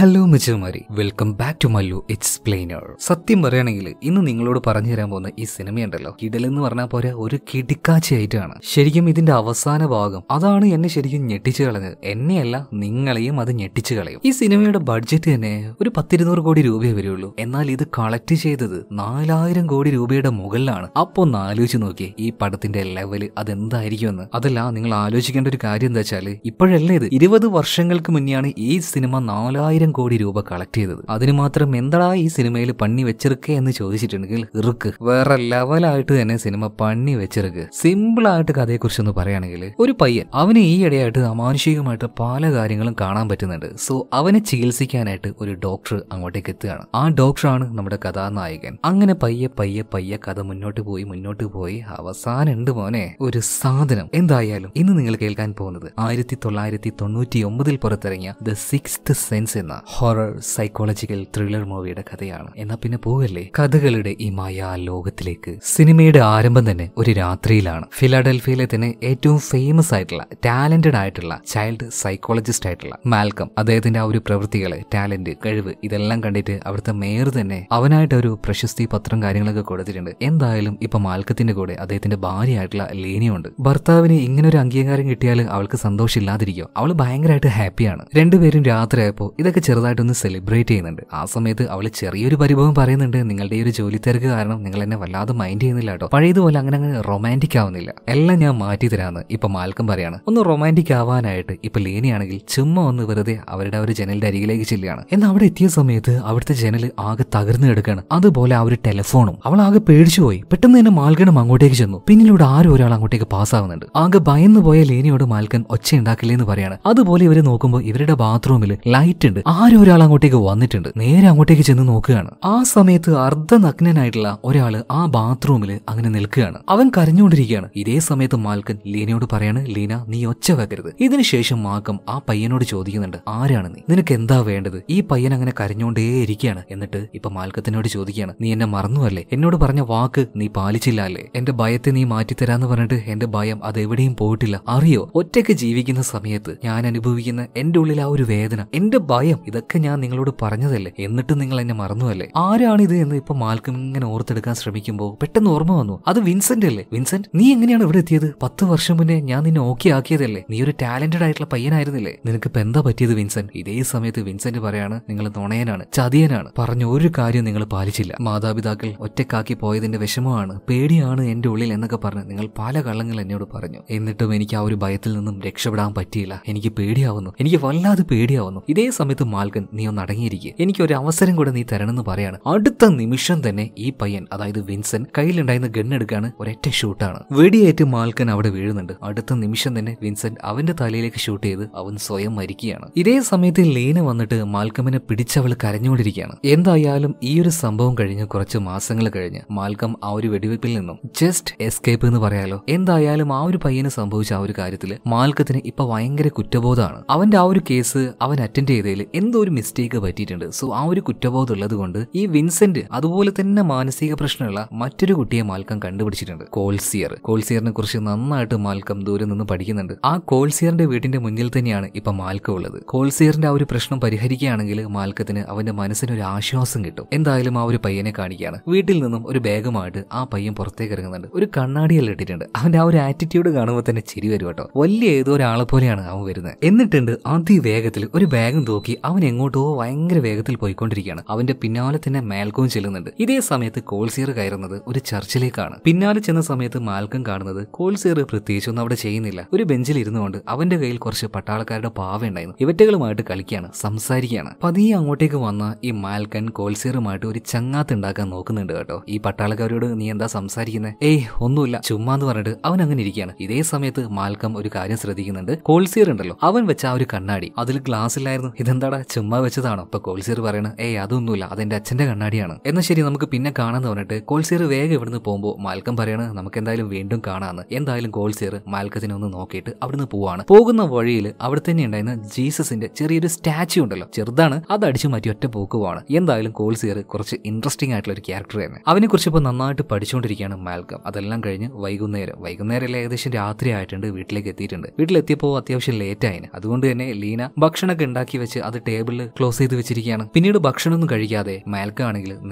hello മിജുമാരി welcome back to Mallu Explainer സത്യം പറയുകയാണെങ്കിൽ ഇന്ന് നിങ്ങളോട് പറഞ്ഞു തരാൻ പോകുന്ന ഈ സിനിമയുണ്ടല്ലോ കിടലെന്ന് പറഞ്ഞാൽ പോരാ ഒരു കിടിക്കാച്ചയായിട്ടാണ് ശരിക്കും ഇതിന്റെ അവസാന ഭാഗം അതാണ് എന്നെ ശരിക്കും ഞെട്ടിച്ചു കളഞ്ഞത് എന്നെയല്ല നിങ്ങളെയും അത് ഞെട്ടിച്ചു കളയും ഈ സിനിമയുടെ ബഡ്ജറ്റ് തന്നെ ഒരു പത്തിരുന്നൂറ് കോടി രൂപയെ വരുള്ളൂ എന്നാൽ ഇത് കളക്ട് ചെയ്തത് നാലായിരം കോടി രൂപയുടെ മുകളിലാണ് അപ്പോൾ ഒന്ന് ആലോചിച്ച് നോക്കിയേ ഈ പടത്തിന്റെ ലെവല് എന്ന് അതല്ല നിങ്ങൾ ആലോചിക്കേണ്ട ഒരു കാര്യം എന്താ വെച്ചാൽ ഇപ്പോഴല്ലേ ഇത് ഇരുപത് വർഷങ്ങൾക്ക് മുന്നെയാണ് ഈ സിനിമ നാലായിരം ആയിരം കോടി രൂപ കളക്ട് ചെയ്തത് അതിന് മാത്രം എന്താ ഈ സിനിമയിൽ പണി വെച്ചിരിക്കേ എന്ന് ചോദിച്ചിട്ടുണ്ടെങ്കിൽ ഇറുക്ക് വേറെ ലെവലായിട്ട് തന്നെ സിനിമ പണി വെച്ചിരിക്ക് സിമ്പിൾ ആയിട്ട് കഥയെക്കുറിച്ച് ഒന്ന് പറയുകയാണെങ്കിൽ ഒരു പയ്യൻ അവന് ഈ ഇടയായിട്ട് അമാനുഷികമായിട്ട് പല കാര്യങ്ങളും കാണാൻ പറ്റുന്നുണ്ട് സോ അവനെ ചികിത്സിക്കാനായിട്ട് ഒരു ഡോക്ടർ അങ്ങോട്ടേക്ക് എത്തുകയാണ് ആ ഡോക്ടറാണ് നമ്മുടെ കഥാനായകൻ അങ്ങനെ പയ്യെ പയ്യെ പയ്യെ കഥ മുന്നോട്ട് പോയി മുന്നോട്ട് പോയി അവസാനം ഉണ്ട് മോനെ ഒരു സാധനം എന്തായാലും ഇന്ന് നിങ്ങൾ കേൾക്കാൻ പോകുന്നത് ആയിരത്തി തൊള്ളായിരത്തി തൊണ്ണൂറ്റി ഒമ്പതിൽ പുറത്തിറങ്ങിയ ദ സിക്സ് സെൻസ് എന്ന എന്ന ഹൊറർ സൈക്കോളജിക്കൽ ത്രില്ലർ മൂവിയുടെ കഥയാണ് എന്നാ പിന്നെ പോവല്ലേ കഥകളുടെ ഈ മായാ ലോകത്തിലേക്ക് സിനിമയുടെ ആരംഭം തന്നെ ഒരു രാത്രിയിലാണ് ഫിലാഡൽഫിയയിലെ തന്നെ ഏറ്റവും ഫേമസ് ആയിട്ടുള്ള ടാലന്റഡ് ആയിട്ടുള്ള ചൈൽഡ് സൈക്കോളജിസ്റ്റ് ആയിട്ടുള്ള മാൽക്കം അദ്ദേഹത്തിന്റെ ആ ഒരു പ്രവൃത്തികളെ ടാലന്റ് കഴിവ് ഇതെല്ലാം കണ്ടിട്ട് അവിടുത്തെ മേയർ തന്നെ അവനായിട്ട് ഒരു പ്രശസ്തി പത്രം കാര്യങ്ങളൊക്കെ കൊടുത്തിട്ടുണ്ട് എന്തായാലും ഇപ്പൊ മാൽക്കത്തിന്റെ കൂടെ അദ്ദേഹത്തിന്റെ ഭാര്യയായിട്ടുള്ള ലീനിയുണ്ട് ഭർത്താവിന് ഇങ്ങനെ ഒരു അംഗീകാരം കിട്ടിയാൽ അവൾക്ക് സന്തോഷമില്ലാതിരിക്കും അവൾ ഭയങ്കരമായിട്ട് ഹാപ്പിയാണ് രണ്ടുപേരും രാത്രിയായപ്പോൾ ഇതൊക്കെ അവളൊക്കെ ചെറുതായിട്ടൊന്ന് സെലിബ്രേറ്റ് ചെയ്യുന്നുണ്ട് ആ സമയത്ത് അവൾ ചെറിയൊരു പരിഭവം പറയുന്നുണ്ട് നിങ്ങളുടെ ഈ ഒരു ജോലി തിരക്ക് കാരണം നിങ്ങൾ എന്നെ വല്ലാതെ മൈൻഡ് ചെയ്യുന്നില്ല കേട്ടോ പഴയതുപോലെ അങ്ങനെ അങ്ങനെ റൊമാൻറ്റിക് ആവുന്നില്ല എല്ലാം ഞാൻ മാറ്റി തരാമെന്ന് ഇപ്പൊ മാൽക്കം പറയാണ് ഒന്ന് റൊമാൻറ്റിക് ആവാനായിട്ട് ഇപ്പൊ ലീനയാണെങ്കിൽ ചുമ്മാ ഒന്ന് വെറുതെ അവരുടെ ഒരു ജനലിന്റെ അരികിലേക്ക് ചെല്ലുകയാണ് എന്നാൽ അവിടെ എത്തിയ സമയത്ത് അവിടുത്തെ ജനൽ ആകെ തകർന്നു കിടക്കുകയാണ് അതുപോലെ ആ ഒരു ടെലിഫോണും അവൾ ആകെ പേടിച്ചു പോയി പെട്ടെന്ന് തന്നെ മാൽക്കണം അങ്ങോട്ടേക്ക് ചെന്നു പിന്നിലൂടെ ആരും ഒരാൾ അങ്ങോട്ടേക്ക് പാസ്സാവുന്നുണ്ട് ആകെ ഭയന്ന് പോയ ലീനയോട് മാൽക്കൻ ഒച്ച ഉണ്ടാക്കില്ലേ എന്ന് പറയാണ് അതുപോലെ ഇവര് നോക്കുമ്പോൾ ഇവരുടെ ബാത്റൂമിൽ ലൈറ്റ് ഉണ്ട് ആരോ ഒരാൾ അങ്ങോട്ടേക്ക് വന്നിട്ടുണ്ട് നേരെ അങ്ങോട്ടേക്ക് ചെന്ന് നോക്കുകയാണ് ആ സമയത്ത് അർദ്ധനഗ്നനായിട്ടുള്ള ഒരാൾ ആ ബാത്റൂമിൽ അങ്ങനെ നിൽക്കുകയാണ് അവൻ കരഞ്ഞുകൊണ്ടിരിക്കുകയാണ് ഇതേ സമയത്ത് മാൽക്കൻ ലീനയോട് പറയാണ് ലീന നീ ഒച്ച വെക്കരുത് ഇതിനുശേഷം മാക്കം ആ പയ്യനോട് ചോദിക്കുന്നുണ്ട് ആരാണ് നീ നിനക്ക് എന്താ വേണ്ടത് ഈ പയ്യൻ അങ്ങനെ കരഞ്ഞുകൊണ്ടേ ഇരിക്കുകയാണ് എന്നിട്ട് ഇപ്പൊ മാൽക്കത്തിനോട് ചോദിക്കുകയാണ് നീ എന്നെ അല്ലേ എന്നോട് പറഞ്ഞ വാക്ക് നീ പാലിച്ചില്ല അല്ലേ എന്റെ ഭയത്തെ നീ മാറ്റിത്തരാന്ന് പറഞ്ഞിട്ട് എന്റെ ഭയം അതെവിടെയും പോയിട്ടില്ല അറിയോ ഒറ്റയ്ക്ക് ജീവിക്കുന്ന സമയത്ത് ഞാൻ അനുഭവിക്കുന്ന എന്റെ ഉള്ളിൽ ആ ഒരു വേദന എന്റെ ഭയം ഇതൊക്കെ ഞാൻ നിങ്ങളോട് പറഞ്ഞതല്ലേ എന്നിട്ടും നിങ്ങൾ എന്നെ മറന്നുവല്ലേ ആരാണിത് എന്ന് ഇപ്പൊ മാൽക്കം ഇങ്ങനെ ഓർത്തെടുക്കാൻ ശ്രമിക്കുമ്പോൾ പെട്ടെന്ന് ഓർമ്മ വന്നു അത് വിൻസെന്റ് അല്ലേ വിൻസെന്റ് നീ എങ്ങനെയാണ് ഇവിടെ എത്തിയത് പത്ത് വർഷം മുന്നേ ഞാൻ നിന്നെ ഓക്കെ ആക്കിയതല്ലേ നീ ഒരു ടാലന്റഡ് ആയിട്ടുള്ള പയ്യനായിരുന്നില്ലേ നിനക്ക് ഇപ്പൊ എന്താ പറ്റിയത് വിൻസെന്റ് ഇതേ സമയത്ത് വിൻസെന്റ് പറയാണ് നിങ്ങൾ നുണയനാണ് ചതിയനാണ് പറഞ്ഞ ഒരു കാര്യം നിങ്ങൾ പാലിച്ചില്ല മാതാപിതാക്കൾ ഒറ്റക്കാക്കി പോയതിന്റെ വിഷമമാണ് പേടിയാണ് എന്റെ ഉള്ളിൽ എന്നൊക്കെ പറഞ്ഞ് നിങ്ങൾ പല കള്ളങ്ങൾ എന്നോട് പറഞ്ഞു എന്നിട്ടും എനിക്ക് ആ ഒരു ഭയത്തിൽ നിന്നും രക്ഷപ്പെടാൻ പറ്റിയില്ല എനിക്ക് പേടിയാവുന്നു എനിക്ക് വല്ലാതെ പേടിയാവുന്നു ഇതേ സമയത്ത് മാൽഗൻ നീ ഒന്ന് അടങ്ങിയിരിക്കുക എനിക്ക് ഒരു അവസരം കൂടെ നീ തരണമെന്ന് പറയാണ് അടുത്ത നിമിഷം തന്നെ ഈ പയ്യൻ അതായത് വിൻസൻ കയ്യിലുണ്ടായിരുന്ന ഗണ്ണെടുക്കാണ് ഒരൊറ്റ ഷൂട്ടാണ് വെടിയേറ്റ് മാൽക്കൻ അവിടെ വീഴുന്നുണ്ട് അടുത്ത നിമിഷം തന്നെ വിൻസെന്റ് അവന്റെ തലയിലേക്ക് ഷൂട്ട് ചെയ്ത് അവൻ സ്വയം മരിക്കുകയാണ് ഇതേ സമയത്ത് ലീന വന്നിട്ട് മാൽക്കമിനെ പിടിച്ചവൾ കരഞ്ഞുകൊണ്ടിരിക്കുകയാണ് എന്തായാലും ഈ ഒരു സംഭവം കഴിഞ്ഞ് കുറച്ച് മാസങ്ങൾ കഴിഞ്ഞ് മാൽക്കം ആ ഒരു വെടിവെപ്പിൽ നിന്നും ജസ്റ്റ് എസ്കേപ്പ് എന്ന് പറയാലോ എന്തായാലും ആ ഒരു പയ്യന് സംഭവിച്ച ആ ഒരു കാര്യത്തിൽ മാൽക്കത്തിന് ഇപ്പൊ ഭയങ്കര കുറ്റബോധമാണ് അവന്റെ ആ ഒരു കേസ് അവൻ അറ്റൻഡ് ചെയ്തതിൽ എന്തോ ഒരു മിസ്റ്റേക്ക് പറ്റിയിട്ടുണ്ട് സോ ആ ഒരു കുറ്റബോധം ഉള്ളത് കൊണ്ട് ഈ വിൻസെന്റ് അതുപോലെ തന്നെ മാനസിക പ്രശ്നമുള്ള മറ്റൊരു കുട്ടിയെ മാൽക്കം കണ്ടുപിടിച്ചിട്ടുണ്ട് കോൾസിയർ കോൾസിയറിനെ കുറിച്ച് നന്നായിട്ട് മാൽക്കം ദൂരെ നിന്ന് പഠിക്കുന്നുണ്ട് ആ കോൾസിയറിന്റെ വീടിന്റെ മുന്നിൽ തന്നെയാണ് ഇപ്പൊ മാൽക്കം ഉള്ളത് കോൾസിയറിന്റെ ആ ഒരു പ്രശ്നം പരിഹരിക്കുകയാണെങ്കിൽ മാൽക്കത്തിന് അവന്റെ മനസ്സിന് ഒരു ആശ്വാസം കിട്ടും എന്തായാലും ആ ഒരു പയ്യനെ കാണിക്കുകയാണ് വീട്ടിൽ നിന്നും ഒരു ബാഗുമായിട്ട് ആ പയ്യൻ പുറത്തേക്ക് ഇറങ്ങുന്നുണ്ട് ഒരു കണ്ണാടിയെല്ലാം ഇട്ടിട്ടുണ്ട് അവന്റെ ആ ഒരു ആറ്റിറ്റ്യൂഡ് കാണുമ്പോൾ തന്നെ ചിരി വരും കേട്ടോ വലിയ ഏതോ ഒരാളെ പോലെയാണ് അവൻ വരുന്നത് എന്നിട്ടുണ്ട് അതിവേഗത്തിൽ ഒരു ബാഗും തൂക്കി അവൻ എങ്ങോട്ടോ ഭയങ്കര വേഗത്തിൽ പോയിക്കൊണ്ടിരിക്കുകയാണ് അവന്റെ പിന്നാലെ തന്നെ മാൽക്കവും ചെല്ലുന്നുണ്ട് ഇതേ സമയത്ത് കോൾസിയർ കയറുന്നത് ഒരു ചർച്ചിലേക്കാണ് പിന്നാലെ ചെന്ന സമയത്ത് മാൽക്കം കാണുന്നത് കോൾസിയർ പ്രത്യേകിച്ചൊന്നും അവിടെ ചെയ്യുന്നില്ല ഒരു ബെഞ്ചിൽ ഇരുന്നുകൊണ്ട് അവന്റെ കയ്യിൽ കുറച്ച് പട്ടാളക്കാരുടെ പാവ ഉണ്ടായിരുന്നു ഇവറ്റകളുമായിട്ട് കളിക്കുകയാണ് സംസാരിക്കുകയാണ് പതിയെ അങ്ങോട്ടേക്ക് വന്ന ഈ മാൽക്കൻ കോൾസിയറുമായിട്ട് ഒരു ചങ്ങാത്ത് ഉണ്ടാക്കാൻ നോക്കുന്നുണ്ട് കേട്ടോ ഈ പട്ടാളക്കാരോട് നീ എന്താ സംസാരിക്കുന്നത് ഏയ് ഒന്നുമില്ല ചുമ്മാന്ന് പറഞ്ഞിട്ട് അവൻ അങ്ങനെ ഇരിക്കുകയാണ് ഇതേ സമയത്ത് മാൽക്കം ഒരു കാര്യം ശ്രദ്ധിക്കുന്നുണ്ട് കോൾസിയർ ഉണ്ടല്ലോ അവൻ വെച്ച ആ ഒരു കണ്ണാടി അതിൽ ഗ്ലാസ് ഇല്ലായിരുന്നു ഇതെന്താ ചുമ്മാ വെച്ചതാണോ ഇപ്പൊ കോൾസിയർ പറയണ ഏയ് അതൊന്നുമില്ല അതെന്റെ അച്ഛന്റെ കണ്ണാടിയാണ് എന്നാൽ ശരി നമുക്ക് പിന്നെ കാണാന്ന് പറഞ്ഞിട്ട് കോൾസിയർ വേഗം ഇവിടുന്ന് പോകുമ്പോൾ മാൽക്കം പറയണ നമുക്ക് എന്തായാലും വീണ്ടും കാണാന്ന് എന്തായാലും കോൾസിയർ മാൽക്കത്തിനെ ഒന്ന് നോക്കിയിട്ട് അവിടുന്ന് പോവാണ് പോകുന്ന വഴിയിൽ അവിടെ തന്നെ ഉണ്ടായിരുന്ന ജീസസിന്റെ ചെറിയൊരു സ്റ്റാച്ചു ഉണ്ടല്ലോ ചെറുതാണ് അത് അടിച്ചു മാറ്റി ഒറ്റ പോക്ക് പോവാണ് എന്തായാലും കോൾസിയർ കുറച്ച് ഇൻട്രസ്റ്റിംഗ് ആയിട്ടുള്ള ഒരു ക്യാരക്ടർ തന്നെ അവനെ കുറിച്ച് ഇപ്പോൾ നന്നായിട്ട് പഠിച്ചുകൊണ്ടിരിക്കുകയാണ് മാൽക്കം അതെല്ലാം കഴിഞ്ഞ് വൈകുന്നേരം വൈകുന്നേരം ഏകദേശം രാത്രി ആയിട്ടുണ്ട് വീട്ടിലേക്ക് എത്തിയിട്ടുണ്ട് വീട്ടിലെത്തിയപ്പോൾ അത്യാവശ്യം ലേറ്റ് ആയിന് അതുകൊണ്ട് തന്നെ ലീന ഭക്ഷണമൊക്കെ ഉണ്ടാക്കി വെച്ച് അത് ടേബിളിൽ ക്ലോസ് ചെയ്ത് വെച്ചിരിക്കുകയാണ് പിന്നീട് ഭക്ഷണമൊന്നും കഴിക്കാതെ മാൽക്ക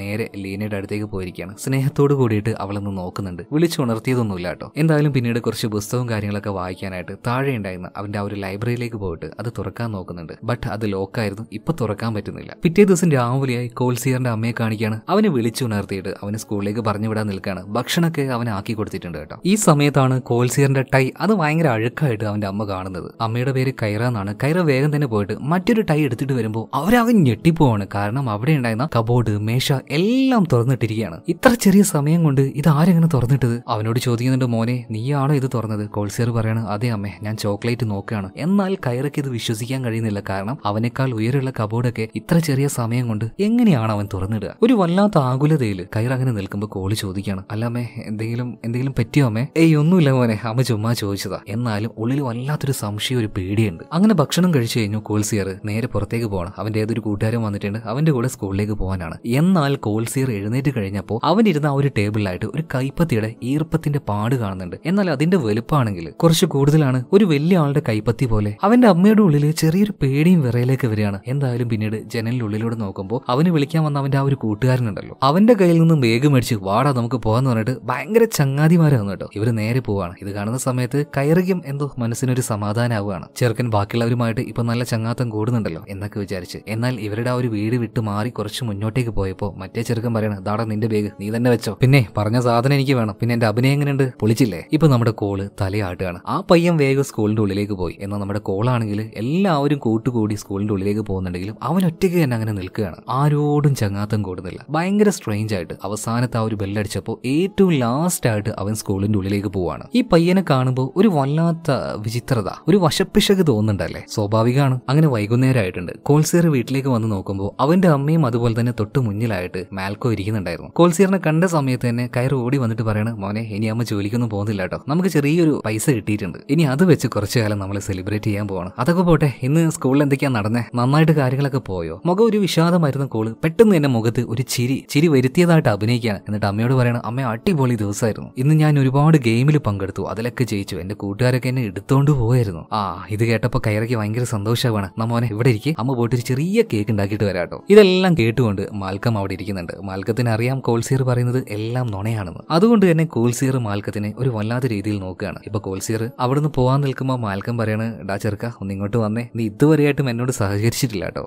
നേരെ ലീനയുടെ അടുത്തേക്ക് പോയിരിക്കുകയാണ് സ്നേഹത്തോട് കൂടിയിട്ട് അവളൊന്ന് നോക്കുന്നുണ്ട് വിളിച്ചുണർത്തിയതൊന്നുമില്ല കേട്ടോ എന്തായാലും പിന്നീട് കുറച്ച് പുസ്തകവും കാര്യങ്ങളൊക്കെ വായിക്കാനായിട്ട് താഴെ ഉണ്ടായിരുന്ന അവന്റെ ആ ഒരു ലൈബ്രറിയിലേക്ക് പോയിട്ട് അത് തുറക്കാൻ നോക്കുന്നുണ്ട് ബട്ട് അത് ലോക്കായിരുന്നു ഇപ്പൊ തുറക്കാൻ പറ്റുന്നില്ല പിറ്റേ ദിവസം രാവിലെയായി കോൾസിയറിന്റെ അമ്മയെ കാണിക്കുകയാണ് അവനെ വിളിച്ചുണർത്തിയിട്ട് അവന് സ്കൂളിലേക്ക് പറഞ്ഞു വിടാൻ നിൽക്കുകയാണ് ഭക്ഷണമൊക്കെ അവൻ ആക്കി കൊടുത്തിട്ടുണ്ട് കേട്ടോ ഈ സമയത്താണ് കോൾസിയറിന്റെ ടൈ അത് ഭയങ്കര അഴുക്കായിട്ട് അവന്റെ അമ്മ കാണുന്നത് അമ്മയുടെ പേര് കൈറ എന്നാണ് കൈറ വേഗം തന്നെ പോയിട്ട് മറ്റൊരു ടൈ എടുത്ത് എടുത്തിട്ട് വരുമ്പോൾ അവരാകെ ഞെട്ടിപ്പോവാണ് കാരണം അവിടെ ഉണ്ടായിരുന്ന കബോർഡ് മേശ എല്ലാം തുറന്നിട്ടിരിക്കുകയാണ് ഇത്ര ചെറിയ സമയം കൊണ്ട് ഇത് ആരെങ്ങനെ തുറന്നിട്ടത് അവനോട് ചോദിക്കുന്നുണ്ട് മോനെ നീയാണോ ഇത് തുറന്നത് കോൾസിയർ പറയാണ് അതെ അമ്മേ ഞാൻ ചോക്ലേറ്റ് നോക്കുകയാണ് എന്നാൽ കയറയ്ക്ക് ഇത് വിശ്വസിക്കാൻ കഴിയുന്നില്ല കാരണം അവനേക്കാൾ ഉയരമുള്ള കബോർഡൊക്കെ ഇത്ര ചെറിയ സമയം കൊണ്ട് എങ്ങനെയാണ് അവൻ തുറന്നിടുക ഒരു വല്ലാത്ത ആകുലതയിൽ കയർ അങ്ങനെ നിൽക്കുമ്പോൾ കോളി ചോദിക്കുകയാണ് അമ്മേ എന്തെങ്കിലും എന്തെങ്കിലും പറ്റിയോ അമ്മേ ഏയ് ഒന്നുമില്ല മോനെ അമ്മ ചുമ്മാ ചോദിച്ചതാ എന്നാലും ഉള്ളിൽ വല്ലാത്തൊരു സംശയം ഒരു പേടിയുണ്ട് അങ്ങനെ ഭക്ഷണം കഴിച്ചു കഴിഞ്ഞു കോൾസിയർ നേരെ പുറത്ത് പുറത്തേക്ക് പോകണം അവൻ്റെ ഏതൊരു കൂട്ടുകാരും വന്നിട്ടുണ്ട് അവൻ്റെ കൂടെ സ്കൂളിലേക്ക് പോകാനാണ് എന്നാൽ കോൾസിയർ എഴുന്നേറ്റ് കഴിഞ്ഞപ്പോൾ അവനിരുന്ന ആ ഒരു ടേബിളിലായിട്ട് ഒരു കൈപ്പത്തിയുടെ ഈർപ്പത്തിന്റെ പാട് കാണുന്നുണ്ട് എന്നാൽ അതിന്റെ വലുപ്പമാണെങ്കിൽ കുറച്ച് കൂടുതലാണ് ഒരു വലിയ ആളുടെ കൈപ്പത്തി പോലെ അവന്റെ അമ്മയുടെ ഉള്ളിൽ ചെറിയൊരു പേടിയും വിറയിലേക്ക് വരികയാണ് എന്തായാലും പിന്നീട് ജനലിനുള്ളിലൂടെ നോക്കുമ്പോൾ അവന് വിളിക്കാൻ വന്ന അവന്റെ ആ ഒരു കൂട്ടുകാരനുണ്ടല്ലോ അവന്റെ കയ്യിൽ നിന്ന് വേഗം മേടിച്ച് വാടാ നമുക്ക് പോകാന്ന് പറഞ്ഞിട്ട് ഭയങ്കര ചങ്ങാതിമാരാണ് കേട്ടോ ഇവർ നേരെ പോവാണ് ഇത് കാണുന്ന സമയത്ത് കയറിയും എന്തോ മനസ്സിനൊരു സമാധാനമാവുകയാണ് ചെറുക്കൻ ബാക്കിയുള്ളവരുമായിട്ട് ഇപ്പൊ നല്ല ചങ്ങാത്തം കൂടുന്നുണ്ടല്ലോ എന്നൊക്കെ വിചാരിച്ച് എന്നാൽ ഇവരുടെ ആ ഒരു വീട് വിട്ട് മാറി കുറച്ച് മുന്നോട്ടേക്ക് പോയപ്പോൾ മറ്റേ ചെറുക്കൻ പറയണം ദാടാ നിന്റെ ബേഗ് നീ തന്നെ വെച്ചോ പിന്നെ പറഞ്ഞ സാധനം എനിക്ക് വേണം പിന്നെ എന്റെ അഭിനയം എങ്ങനെയുണ്ട് പൊളിച്ചില്ലേ ഇപ്പൊ നമ്മുടെ കോള് തലയാട്ടുകയാണ് ആ പയ്യൻ വേഗം സ്കൂളിന്റെ ഉള്ളിലേക്ക് പോയി എന്നാൽ നമ്മുടെ കോളാണെങ്കിൽ എല്ലാവരും കൂട്ടുകൂടി സ്കൂളിന്റെ ഉള്ളിലേക്ക് പോകുന്നുണ്ടെങ്കിലും അവൻ ഒറ്റയ്ക്ക് തന്നെ അങ്ങനെ നിൽക്കുകയാണ് ആരോടും ചങ്ങാത്തം കൂടുന്നില്ല ഭയങ്കര സ്ട്രെയിഞ്ച് ആയിട്ട് അവസാനത്ത് ആ ഒരു ബെല്ലടിച്ചപ്പോ ഏറ്റവും ലാസ്റ്റ് ആയിട്ട് അവൻ സ്കൂളിന്റെ ഉള്ളിലേക്ക് പോവാണ് ഈ പയ്യനെ കാണുമ്പോൾ ഒരു വല്ലാത്ത വിചിത്രത ഒരു വശപ്പിശക് തോന്നുന്നുണ്ടല്ലേ സ്വാഭാവികമാണ് അങ്ങനെ വൈകുന്നേരമായിട്ടുണ്ട് കാണിക്കുന്നുണ്ട് കോൾസിയർ വീട്ടിലേക്ക് വന്ന് നോക്കുമ്പോൾ അവന്റെ അമ്മയും അതുപോലെ തന്നെ തൊട്ട് മുന്നിലായിട്ട് മാൽക്കോ ഇരിക്കുന്നുണ്ടായിരുന്നു കോൾസിയറിനെ കണ്ട സമയത്ത് തന്നെ കയർ ഓടി വന്നിട്ട് പറയണ മോനെ ഇനി അമ്മ ജോലിക്കൊന്നും പോകുന്നില്ല കേട്ടോ നമുക്ക് ചെറിയൊരു പൈസ കിട്ടിയിട്ടുണ്ട് ഇനി അത് വെച്ച് കുറച്ചു കാലം നമ്മൾ സെലിബ്രേറ്റ് ചെയ്യാൻ പോകണം അതൊക്കെ പോട്ടെ ഇന്ന് സ്കൂളിൽ എന്തൊക്കെയാ നടന്നേ നന്നായിട്ട് കാര്യങ്ങളൊക്കെ പോയോ മുഖം ഒരു വിഷാദമായിരുന്ന കോള് പെട്ടെന്ന് എന്റെ മുഖത്ത് ഒരു ചിരി ചിരി വരുത്തിയതായിട്ട് അഭിനയിക്കുകയാണ് എന്നിട്ട് അമ്മയോട് പറയണം അമ്മ അടിപൊളി ദിവസമായിരുന്നു ഇന്ന് ഞാൻ ഒരുപാട് ഗെയിമിൽ പങ്കെടുത്തു അതിലൊക്കെ ജയിച്ചു എന്റെ കൂട്ടുകാരൊക്കെ എന്നെ എടുത്തോണ്ട് പോയായിരുന്നു ആ ഇത് കേട്ടപ്പോൾ കയറയ്ക്ക് ഭയങ്കര സന്തോഷമാണ് നമ്മോനെ ഇവിടെ ഇരിക്കും അമ്മ പോയിട്ട് ഒരു ചെറിയ കേക്ക് ഉണ്ടാക്കിയിട്ട് വരാം കേട്ടോ ഇതെല്ലാം കേട്ടുകൊണ്ട് മാൽക്കം അവിടെ ഇരിക്കുന്നുണ്ട് മാൽക്കത്തിന് അറിയാം കോൾസിയർ പറയുന്നത് എല്ലാം നുണയാണെന്ന് അതുകൊണ്ട് തന്നെ കോൾസിയർ മാൽക്കത്തിനെ ഒരു വല്ലാത്ത രീതിയിൽ നോക്കുകയാണ് ഇപ്പൊ കോൾസിയർ അവിടുന്ന് പോകാൻ നിൽക്കുമ്പോൾ മാൽക്കം പറയാണ് ഡാ ചെറുക്ക ഒന്ന് ഇങ്ങോട്ട് വന്നേ നീ ഇതുവരെയായിട്ടും എന്നോട് സഹകരിച്ചിട്ടില്ല കേട്ടോ